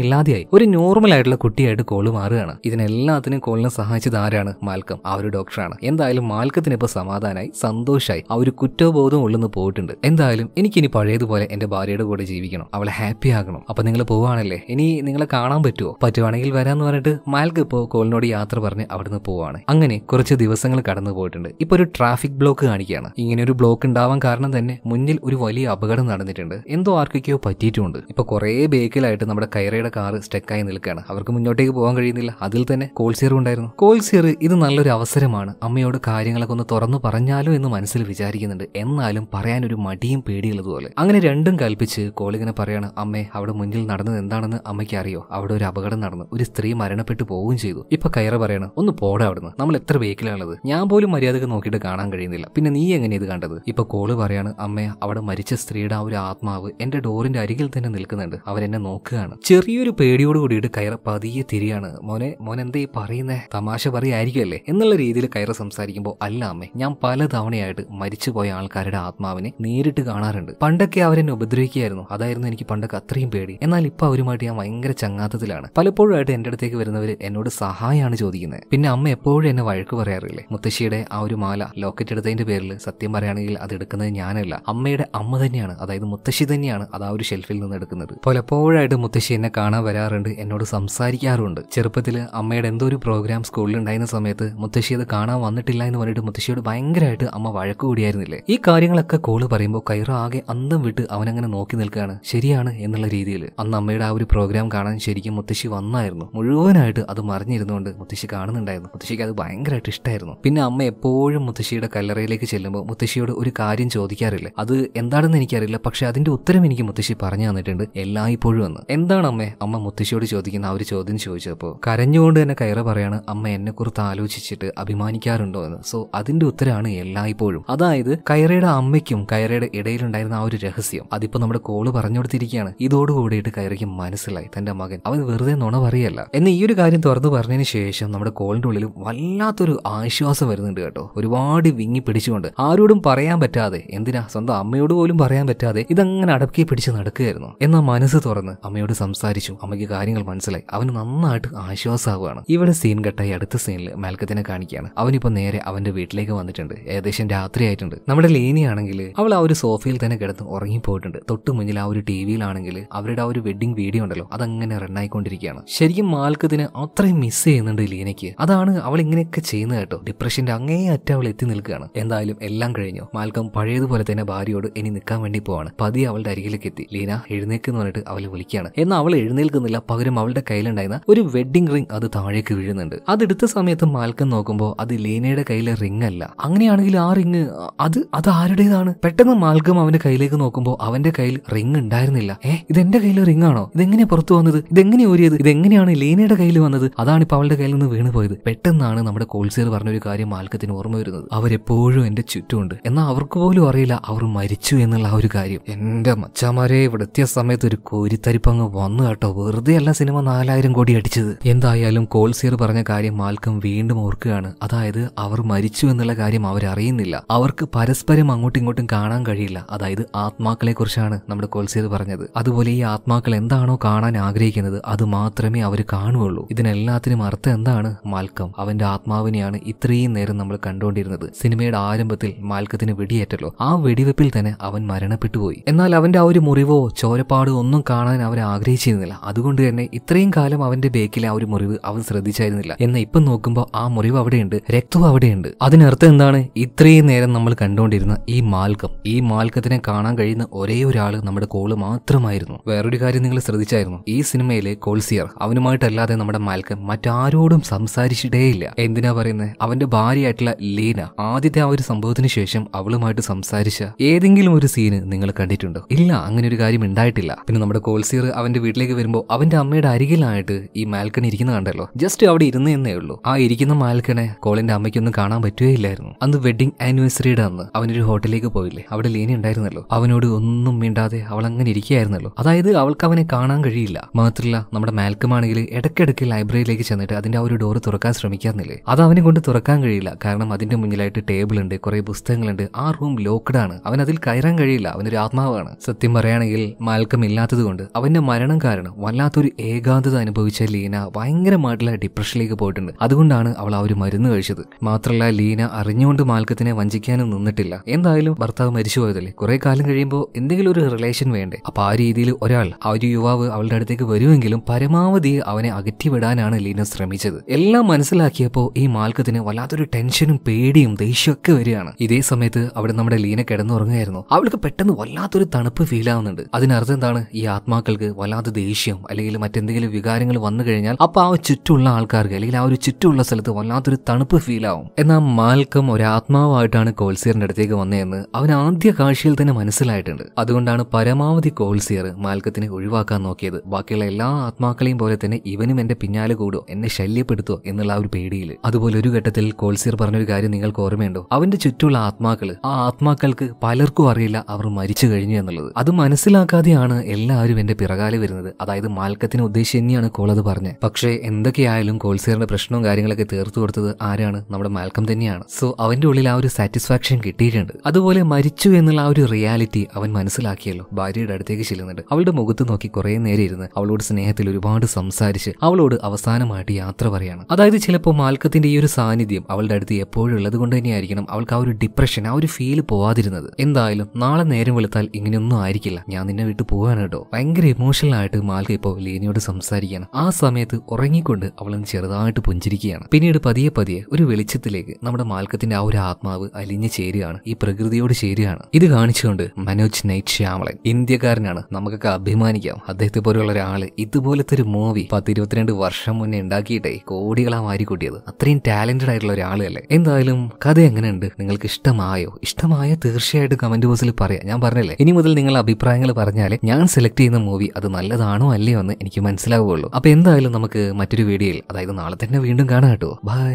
ഇല്ലാതെയായി ഒരു നോർമൽ ആയിട്ടുള്ള കുട്ടിയായിട്ട് കോള് മാറുകയാണ് ഇതിനെല്ലാത്തിനും കോളിനെ സഹായിച്ചത് ആരാണ് മാൽക്കം ആ ഒരു ഡോക്ടറാണ് എന്തായാലും മാൽക്കത്തിന് ഇപ്പൊ സമാധാനമായി സന്തോഷമായി ആ ഒരു കുറ്റബോധം ഉള്ളു നിന്ന് പോയിട്ടുണ്ട് എന്തായാലും എനിക്കിനി പഴയതുപോലെ എൻ്റെ ഭാര്യയുടെ കൂടെ ജീവിക്കണം അവളെ ഹാപ്പി ആക്കണം അപ്പം നിങ്ങൾ പോവാണല്ലേ ഇനി നിങ്ങളെ കാണാൻ പറ്റുമോ പറ്റുവാണെങ്കിൽ വരാമെന്ന് പറഞ്ഞിട്ട് മയൽക്ക് ഇപ്പോൾ കോളിനോട് യാത്ര പറഞ്ഞ് അവിടുന്ന് പോവാണ് അങ്ങനെ കുറച്ച് ദിവസങ്ങൾ കടന്നു പോയിട്ടുണ്ട് ഇപ്പോൾ ഒരു ട്രാഫിക് ബ്ലോക്ക് കാണിക്കുകയാണ് ഇങ്ങനെ ഒരു ബ്ലോക്ക് ഉണ്ടാവാൻ കാരണം തന്നെ മുന്നിൽ ഒരു വലിയ അപകടം നടന്നിട്ടുണ്ട് എന്തോ ആർക്കൊക്കെയോ പറ്റിയിട്ടുണ്ട് ഇപ്പോൾ കുറേ ബേക്കിലായിട്ട് നമ്മുടെ കയറയുടെ കാറ് സ്റ്റെക്കായി നിൽക്കുകയാണ് അവർക്ക് മുന്നോട്ടേക്ക് പോകാൻ കഴിയുന്നില്ല അതിൽ തന്നെ കോൾസിയർ ഉണ്ടായിരുന്നു കോൾസിയർ ഇത് നല്ലൊരു അവസരമാണ് അമ്മയോട് കാര്യങ്ങളൊക്കെ ഒന്ന് തുറന്നു പറഞ്ഞാലോ എന്ന് മനസ്സിൽ വിചാരിക്കുന്നുണ്ട് എന്നാലും പറയാനൊരു മടിയും പേടിയുള്ളതുപോലെ അങ്ങനെ രണ്ടും കൽപ്പിച്ച് കോളിങ്ങനെ പറയാണ് അമ്മേ അവിടെ മുന്നിൽ നടന്നത് എന്താണെന്ന് അമ്മയ്ക്ക് അറിയോ അവിടെ ഒരു അപകടം നടന്നു ഒരു സ്ത്രീ മരണപ്പെട്ടു പോവുകയും ചെയ്തു ഇപ്പൊ കയറ പറയാണ് ഒന്ന് പോടാ അവിടുന്ന് നമ്മൾ എത്ര വേക്കിലാണുള്ളത് ഞാൻ പോലും മര്യാദക്ക് നോക്കിയിട്ട് കാണാൻ കഴിയുന്നില്ല പിന്നെ നീ എങ്ങനെ ഇത് കണ്ടത് ഇപ്പൊ കോള് പറയാണ് അമ്മേ അവിടെ മരിച്ച സ്ത്രീയുടെ ആ ഒരു ആത്മാവ് എന്റെ ഡോറിന്റെ അരികിൽ തന്നെ നിൽക്കുന്നുണ്ട് അവരെന്നെ നോക്കുകയാണ് ചെറിയൊരു പേടിയോട് കൂടിയിട്ട് കയറ പതിയെ തിരിയാണ് മോനെ മോൻ എന്തേ പറയുന്നേ തമാശ പറയായിരിക്കുമല്ലേ എന്നുള്ള രീതിയിൽ കയറ സംസാരിക്കുമ്പോൾ അല്ല അമ്മേ ഞാൻ പല തവണയായിട്ട് മരിച്ചുപോയ ആൾക്കാരുടെ ആത്മാവ് ആത്മാവിനെ നേരിട്ട് കാണാറുണ്ട് പണ്ടൊക്കെ അവരെന്നെ ഉപദ്രവിക്കുകയായിരുന്നു അതായിരുന്നു എനിക്ക് പണ്ടൊക്കെ അത്രയും പേടി എന്നാൽ ഇപ്പൊ അവരുമായിട്ട് ഞാൻ ഭയങ്കര ചങ്ങാത്തത്തിലാണ് പലപ്പോഴായിട്ട് എന്റെ അടുത്തേക്ക് വരുന്നവർ എന്നോട് സഹായമാണ് ചോദിക്കുന്നത് പിന്നെ അമ്മ എപ്പോഴും എന്നെ വഴക്ക് പറയാറില്ലേ മുത്തശ്ശിയുടെ ആ ഒരു മാല ലോക്കറ്റ് എടുത്തതിന്റെ പേരിൽ സത്യം പറയുകയാണെങ്കിൽ അത് എടുക്കുന്നത് ഞാനല്ല അമ്മയുടെ അമ്മ തന്നെയാണ് അതായത് മുത്തശ്ശി തന്നെയാണ് അത് ആ ഒരു ഷെൽഫിൽ നിന്ന് എടുക്കുന്നത് പലപ്പോഴായിട്ട് മുത്തശ്ശി എന്നെ കാണാൻ വരാറുണ്ട് എന്നോട് സംസാരിക്കാറുണ്ട് ചെറുപ്പത്തിൽ അമ്മയുടെ എന്തോ ഒരു പ്രോഗ്രാം സ്കൂളിൽ ഉണ്ടായിരുന്ന സമയത്ത് മുത്തശ്ശി അത് കാണാൻ വന്നിട്ടില്ല എന്ന് പറഞ്ഞിട്ട് മുത്തശ്ശിയോട് ഭയങ്കരമായിട്ട് അമ്മ വഴക്ക് കൂടിയായിരുന്നില്ലേ ഈ കാര്യങ്ങളൊക്കെ ഉറക്ക കോള് പറയുമ്പോൾ കൈറോ ആകെ അന്തം വിട്ട് അവനങ്ങനെ നോക്കി നിൽക്കുകയാണ് ശരിയാണ് എന്നുള്ള രീതിയിൽ അന്ന് അമ്മയുടെ ആ ഒരു പ്രോഗ്രാം കാണാൻ ശരിക്കും മുത്തശ്ശി വന്നായിരുന്നു മുഴുവനായിട്ട് അത് മറിഞ്ഞിരുന്നുകൊണ്ട് മുത്തശ്ശി കാണുന്നുണ്ടായിരുന്നു മുത്തശ്ശിക്ക് അത് ഭയങ്കരമായിട്ട് ഇഷ്ടമായിരുന്നു പിന്നെ അമ്മ എപ്പോഴും മുത്തശ്ശിയുടെ കല്ലറയിലേക്ക് ചെല്ലുമ്പോൾ മുത്തശ്ശിയോട് ഒരു കാര്യം ചോദിക്കാറില്ല അത് എന്താണെന്ന് എനിക്കറിയില്ല പക്ഷെ അതിന്റെ ഉത്തരം എനിക്ക് മുത്തശ്ശി പറഞ്ഞു തന്നിട്ടുണ്ട് എല്ലായ്പ്പോഴും എന്ന് എന്താണ് അമ്മ അമ്മ മുത്തശ്ശിയോട് ചോദിക്കുന്ന ആ ഒരു ചോദ്യം ചോദിച്ചപ്പോൾ കരഞ്ഞുകൊണ്ട് തന്നെ കയറ പറയാണ് അമ്മ എന്നെക്കുറിച്ച് ആലോചിച്ചിട്ട് അഭിമാനിക്കാറുണ്ടോ എന്ന് സോ അതിന്റെ ഉത്തരമാണ് എല്ലായ്പ്പോഴും അതായത് കയറയുടെ അമ്മ അമ്മയ്ക്കും കയറയുടെ ഇടയിലുണ്ടായിരുന്ന ആ ഒരു രഹസ്യം അതിപ്പോൾ നമ്മുടെ കോള് പറഞ്ഞു കൊടുത്തിരിക്കുകയാണ് ഇതോടുകൂടിയിട്ട് കയറയ്ക്ക് മനസ്സിലായി തന്റെ മകൻ അവൻ വെറുതെ നുണ പറയല്ല എന്ന് ഈ ഒരു കാര്യം തുറന്നു പറഞ്ഞതിന് ശേഷം നമ്മുടെ കോളിന്റെ ഉള്ളിൽ വല്ലാത്തൊരു ആശ്വാസം വരുന്നുണ്ട് കേട്ടോ ഒരുപാട് വിങ്ങി പിടിച്ചുകൊണ്ട് ആരോടും പറയാൻ പറ്റാതെ എന്തിനാ സ്വന്തം അമ്മയോട് പോലും പറയാൻ പറ്റാതെ ഇതങ്ങനെ അടക്കി പിടിച്ച് നടക്കുകയായിരുന്നു എന്നാ മനസ്സ് തുറന്ന് അമ്മയോട് സംസാരിച്ചു അമ്മയ്ക്ക് കാര്യങ്ങൾ മനസ്സിലായി അവന് നന്നായിട്ട് ആശ്വാസമാവുകയാണ് ഇവിടെ സീൻ കെട്ടായി അടുത്ത സീനിൽ മാൽക്കത്തിനെ കാണിക്കുകയാണ് അവനിപ്പോ നേരെ അവന്റെ വീട്ടിലേക്ക് വന്നിട്ടുണ്ട് ഏകദേശം രാത്രിയായിട്ടുണ്ട് നമ്മുടെ ലീനിയാണ് ആണെങ്കിൽ അവൾ ആ ഒരു സോഫയിൽ തന്നെ കിടന്ന് ഉറങ്ങിപ്പോയിട്ടുണ്ട് തൊട്ട് മുന്നിൽ ആ ഒരു ടി വിയിലാണെങ്കിൽ അവരുടെ ആ ഒരു വെഡിങ് വീഡിയോ ഉണ്ടല്ലോ അതങ്ങനെ റണ്ണായിക്കൊണ്ടിരിക്കുകയാണ് ശരിക്കും മാൽക്കത്തിന് അത്രയും മിസ് ചെയ്യുന്നുണ്ട് ലീനയ്ക്ക് അതാണ് അവൾ ഇങ്ങനെയൊക്കെ ചെയ്യുന്നത് കേട്ടോ ഡിപ്രഷന്റെ അങ്ങേ അറ്റം അവൾ എത്തി നിൽക്കുകയാണ് എന്തായാലും എല്ലാം കഴിഞ്ഞു മാൽക്കം പഴയതുപോലെ തന്നെ ഭാര്യയോട് ഇനി നിൽക്കാൻ വേണ്ടി പോവാണ് പതി അവളുടെ അരികിലേക്ക് എത്തി ലീന എഴുന്നേക്കെന്ന് പറഞ്ഞിട്ട് അവൾ വിളിക്കുകയാണ് എന്നാൽ അവൾ എഴുന്നേൽക്കുന്നില്ല പകരം അവളുടെ കയ്യിലുണ്ടായിരുന്ന ഒരു വെഡിങ് റിംഗ് അത് താഴേക്ക് വീഴുന്നുണ്ട് അതെടുത്ത സമയത്ത് മാൽക്കം നോക്കുമ്പോൾ അത് ലീനയുടെ കയ്യിലെ റിംഗ് അല്ല അങ്ങനെയാണെങ്കിൽ ആ റിങ് അത് അത് ആരുടേതാണ് ഇതാണ് പെട്ടെന്ന് മാൽഗം അവന്റെ കയ്യിലേക്ക് നോക്കുമ്പോൾ അവന്റെ കയ്യിൽ റിംഗ് ഉണ്ടായിരുന്നില്ല ഇത് ഇതെന്റെ കയ്യിൽ റിംഗ് ആണോ ഇതെങ്ങനെ പുറത്തു വന്നത് ഇതെങ്ങനെ ഓരിയത് ഇതെങ്ങനെയാണ് ലീനയുടെ കയ്യിൽ വന്നത് അതാണ് ഇപ്പൊ അവളുടെ കയ്യിൽ നിന്ന് വീണ് പോയത് പെട്ടെന്നാണ് നമ്മുടെ കോൾസിയർ ഒരു കാര്യം മാൽഗത്തിന് ഓർമ്മ വരുന്നത് അവരെപ്പോഴും എന്റെ ചുറ്റുമുണ്ട് എന്നാൽ അവർക്ക് പോലും അറിയില്ല അവർ മരിച്ചു എന്നുള്ള ആ ഒരു കാര്യം എന്റെ മച്ചാമാരെ ഇവിടെത്തിയ സമയത്ത് ഒരു കോരിത്തരിപ്പങ്ങ് വന്നു കേട്ടോ വെറുതെ അല്ല സിനിമ നാലായിരം കോടി അടിച്ചത് എന്തായാലും കോൾസിയർ പറഞ്ഞ കാര്യം മാൽക്കം വീണ്ടും ഓർക്കുകയാണ് അതായത് അവർ മരിച്ചു എന്നുള്ള കാര്യം അവരറിയുന്നില്ല അവർക്ക് പരസ്പരം അങ്ങോട്ടും ഇങ്ങോട്ടും കാണാൻ കഴിയില്ല അതായത് ആത്മാക്കളെക്കുറിച്ചാണ് നമ്മുടെ കോൽസീത് പറഞ്ഞത് അതുപോലെ ഈ ആത്മാക്കൾ എന്താണോ കാണാൻ ആഗ്രഹിക്കുന്നത് അത് മാത്രമേ അവർ കാണുകയുള്ളൂ ഇതിനെല്ലാത്തിനും അർത്ഥം എന്താണ് മാൽക്കം അവന്റെ ആത്മാവിനെയാണ് ഇത്രയും നേരം നമ്മൾ കണ്ടുകൊണ്ടിരുന്നത് സിനിമയുടെ ആരംഭത്തിൽ മാൽക്കത്തിന് വെടിയേറ്റല്ലോ ആ വെടിവെപ്പിൽ തന്നെ അവൻ മരണപ്പെട്ടുപോയി എന്നാൽ അവന്റെ ആ ഒരു മുറിവോ ചോരപ്പാടോ ഒന്നും കാണാൻ അവൻ ആഗ്രഹിച്ചിരുന്നില്ല അതുകൊണ്ട് തന്നെ ഇത്രയും കാലം അവന്റെ ബേക്കിലെ ആ ഒരു മുറിവ് അവൻ ശ്രദ്ധിച്ചായിരുന്നില്ല എന്നാൽ ഇപ്പം നോക്കുമ്പോൾ ആ മുറിവ് അവിടെയുണ്ട് രക്തവും അവിടെയുണ്ട് അതിനർത്ഥം എന്താണ് ഇത്രയും നേരം നമ്മൾ കണ്ടുകൊണ്ടിരുന്ന ഈ മാൽക്കം ഈ മാൽക്കത്തിനെ കാണാൻ കഴിയുന്ന ഒരേ ഒരാൾ നമ്മുടെ കോള് മാത്രമായിരുന്നു വേറൊരു കാര്യം നിങ്ങൾ ശ്രദ്ധിച്ചായിരുന്നു ഈ സിനിമയിലെ കോൾസിയർ അവനുമായിട്ടല്ലാതെ നമ്മുടെ മാൽക്കം മറ്റാരോടും സംസാരിച്ചിട്ടേയില്ല എന്തിനാ പറയുന്നത് അവന്റെ ഭാര്യയായിട്ടുള്ള ലീന ആദ്യത്തെ ആ ഒരു സംഭവത്തിന് ശേഷം അവളുമായിട്ട് സംസാരിച്ച ഏതെങ്കിലും ഒരു സീന് നിങ്ങൾ കണ്ടിട്ടുണ്ടോ ഇല്ല അങ്ങനെ ഒരു കാര്യം ഉണ്ടായിട്ടില്ല പിന്നെ നമ്മുടെ കോൾസിയർ അവന്റെ വീട്ടിലേക്ക് വരുമ്പോൾ അവന്റെ അമ്മയുടെ അരികിലായിട്ട് ഈ മാൽക്കൺ ഇരിക്കുന്ന കണ്ടല്ലോ ജസ്റ്റ് അവിടെ ഇരുന്ന് എന്നേ ഉള്ളൂ ആ ഇരിക്കുന്ന മാൽക്കണെ കോളിന്റെ അമ്മയ്ക്കൊന്നും കാണാൻ പറ്റുകയില്ലായിരുന്നു അന്ന് വെഡിങ് ആനിവേഴ്സറിയുടെ അന്ന് അവനൊരു ഹോട്ടലിലേക്ക് വീട്ടിലേക്ക് പോയില്ലേ അവിടെ ലീന ഉണ്ടായിരുന്നല്ലോ അവനോട് ഒന്നും മിണ്ടാതെ അവൾ അങ്ങനെ ഇരിക്കുകയായിരുന്നല്ലോ അതായത് അവൾക്ക് അവനെ കാണാൻ കഴിയില്ല മാത്രമല്ല നമ്മുടെ മാൽക്കമാണെങ്കിൽ ഇടയ്ക്കിടയ്ക്ക് ലൈബ്രറിയിലേക്ക് ചെന്നിട്ട് അതിന്റെ ആ ഒരു ഡോറ് തുറക്കാൻ ശ്രമിക്കാറില്ലേ അത് അവനെ കൊണ്ട് തുറക്കാൻ കഴിയില്ല കാരണം അതിന്റെ മുന്നിലായിട്ട് ടേബിൾ ഉണ്ട് കുറെ പുസ്തകങ്ങളുണ്ട് ആ റൂം ലോക്ക്ഡ് ആണ് അവൻ അതിൽ കയറാൻ കഴിയില്ല അവനൊരു ആത്മാവാണ് സത്യം പറയുകയാണെങ്കിൽ മാൽക്കം ഇല്ലാത്തതുകൊണ്ട് അവന്റെ മരണം കാരണം വല്ലാത്തൊരു ഏകാന്തത അനുഭവിച്ച ലീന ഭയങ്കരമായിട്ടുള്ള ഡിപ്രഷനിലേക്ക് പോയിട്ടുണ്ട് അതുകൊണ്ടാണ് അവൾ ആ ഒരു മരുന്ന് കഴിച്ചത് മാത്രമല്ല ലീന അറിഞ്ഞുകൊണ്ട് മാൽക്കത്തിനെ വഞ്ചിക്കാനും നിന്നിട്ടില്ല എന്തായാലും ഭർത്താവ് മരിച്ചുപോയതല്ലേ കുറെ കാലം കഴിയുമ്പോൾ എന്തെങ്കിലും ഒരു റിലേഷൻ വേണ്ടേ അപ്പൊ ആ രീതിയിൽ ഒരാൾ ആ ഒരു യുവാവ് അവളുടെ അടുത്തേക്ക് വരുമെങ്കിലും പരമാവധി അവനെ അകറ്റിവിടാനാണ് ലീന ശ്രമിച്ചത് എല്ലാം മനസ്സിലാക്കിയപ്പോൾ ഈ മാൽക്കത്തിന് വല്ലാത്തൊരു ടെൻഷനും പേടിയും ദേഷ്യമൊക്കെ വരികയാണ് ഇതേ സമയത്ത് അവിടെ നമ്മുടെ ലീന കിടന്നുറങ്ങുകയായിരുന്നു അവൾക്ക് പെട്ടെന്ന് വല്ലാത്തൊരു തണുപ്പ് ഫീൽ ആവുന്നുണ്ട് അതിനർത്ഥം എന്താണ് ഈ ആത്മാക്കൾക്ക് വല്ലാത്ത ദേഷ്യം അല്ലെങ്കിൽ മറ്റെന്തെങ്കിലും വികാരങ്ങൾ വന്നു കഴിഞ്ഞാൽ അപ്പൊ ആ ചുറ്റുള്ള ആൾക്കാർക്ക് അല്ലെങ്കിൽ ആ ഒരു ചുറ്റുള്ള സ്ഥലത്ത് വല്ലാത്തൊരു തണുപ്പ് ഫീൽ ആവും എന്നാൽ മാൽക്കം ഒരു ആത്മാവായിട്ടാണ് കോൽസിയറിന്റെ അടുത്തേക്ക് വന്നതെന്ന് അവൻ ആദ്യ കാഴ്ചയിൽ തന്നെ മനസ്സിലായിട്ടുണ്ട് അതുകൊണ്ടാണ് പരമാവധി കോൾസിയർ മാൽക്കത്തിനെ ഒഴിവാക്കാൻ നോക്കിയത് ബാക്കിയുള്ള എല്ലാ ആത്മാക്കളെയും പോലെ തന്നെ ഇവനും എന്റെ പിന്നാലെ കൂടോ എന്നെ ശല്യപ്പെടുത്തോ എന്നുള്ള ഒരു പേടിയിൽ അതുപോലെ ഒരു ഘട്ടത്തിൽ കോൾസിയർ പറഞ്ഞൊരു കാര്യം നിങ്ങൾക്ക് ഓർമ്മയുണ്ടോ അവന്റെ ചുറ്റുമുള്ള ആത്മാക്കള് ആ ആത്മാക്കൾക്ക് പലർക്കും അറിയില്ല അവർ മരിച്ചു കഴിഞ്ഞു എന്നുള്ളത് അത് മനസ്സിലാക്കാതെയാണ് എല്ലാവരും എന്റെ പിറകാലെ വരുന്നത് അതായത് മാൽക്കത്തിന് ഉദ്ദേശിച്ച് തന്നെയാണ് കോൾ അത് പറഞ്ഞത് പക്ഷേ എന്തൊക്കെയായാലും കോൾസിയറിന്റെ പ്രശ്നവും കാര്യങ്ങളൊക്കെ തീർത്തു കൊടുത്തത് ആരാണ് നമ്മുടെ മാൽക്കം തന്നെയാണ് സോ അവന്റെ ഉള്ളിൽ ആ ഒരു സാറ്റിസ്ഫാക്ഷൻ കിട്ടിയിട്ടുണ്ട് അതുപോലെ പോലെ മരിച്ചു എന്നുള്ള ആ ഒരു റിയാലിറ്റി അവൻ മനസ്സിലാക്കിയല്ലോ ഭാര്യയുടെ അടുത്തേക്ക് ചെല്ലുന്നുണ്ട് അവളുടെ മുഖത്ത് നോക്കി കുറേ നേരം ഇരുന്ന് അവളോട് സ്നേഹത്തിൽ ഒരുപാട് സംസാരിച്ച് അവളോട് അവസാനമായിട്ട് യാത്ര പറയണം അതായത് ചിലപ്പോൾ മാൽക്കത്തിന്റെ ഈ ഒരു സാന്നിധ്യം അവളുടെ അടുത്ത് എപ്പോഴും ഉള്ളത് കൊണ്ട് തന്നെയായിരിക്കണം അവൾക്ക് ആ ഒരു ഡിപ്രഷൻ ആ ഒരു ഫീൽ പോവാതിരുന്നത് എന്തായാലും നാളെ നേരം വെളുത്താൽ ഇങ്ങനെയൊന്നും ആയിരിക്കില്ല ഞാൻ നിന്നെ വിട്ടു പോവാണ് കേട്ടോ ഭയങ്കര ഇമോഷണൽ ആയിട്ട് മാൽക്ക ഇപ്പോൾ ലീനയോട് സംസാരിക്കണം ആ സമയത്ത് ഉറങ്ങിക്കൊണ്ട് അവളൊന്ന് ചെറുതായിട്ട് പുഞ്ചിരിക്കുകയാണ് പിന്നീട് പതിയെ പതിയെ ഒരു വെളിച്ചത്തിലേക്ക് നമ്മുടെ മാൽക്കത്തിന്റെ ആ ഒരു ആത്മാവ് അലിഞ്ഞു ചേരുകയാണ് ഈ പ്രകൃതി കൃതയോട് ചേരുകയാണ് ഇത് കാണിച്ചുകൊണ്ട് മനോജ് നൈറ്റ് ശ്യാമളൻ ഇന്ത്യക്കാരനാണ് നമുക്കൊക്കെ അഭിമാനിക്കാം അദ്ദേഹത്തെ പോലെയുള്ള ഒരാൾ ഇതുപോലത്തെ ഒരു മൂവി പത്ത് ഇരുപത്തിരണ്ട് വർഷം മുന്നേ ഉണ്ടാക്കിയിട്ടേ കോടികളാ മാരിക്കൂട്ടിയത് അത്രയും ടാലന്റഡ് ആയിട്ടുള്ള ഒരാളല്ലേ എന്തായാലും കഥ എങ്ങനെയുണ്ട് നിങ്ങൾക്ക് ഇഷ്ടമായോ ഇഷ്ടമായ തീർച്ചയായിട്ടും കമന്റ് ബോക്സിൽ പറയാം ഞാൻ പറഞ്ഞല്ലേ ഇനി മുതൽ നിങ്ങൾ അഭിപ്രായങ്ങൾ പറഞ്ഞാൽ ഞാൻ സെലക്ട് ചെയ്യുന്ന മൂവി അത് നല്ലതാണോ അല്ലയോ എന്ന് എനിക്ക് മനസ്സിലാവുകയുള്ളൂ അപ്പൊ എന്തായാലും നമുക്ക് മറ്റൊരു വീഡിയോയിൽ അതായത് നാളെ തന്നെ വീണ്ടും കാണാം കേട്ടോ ബൈ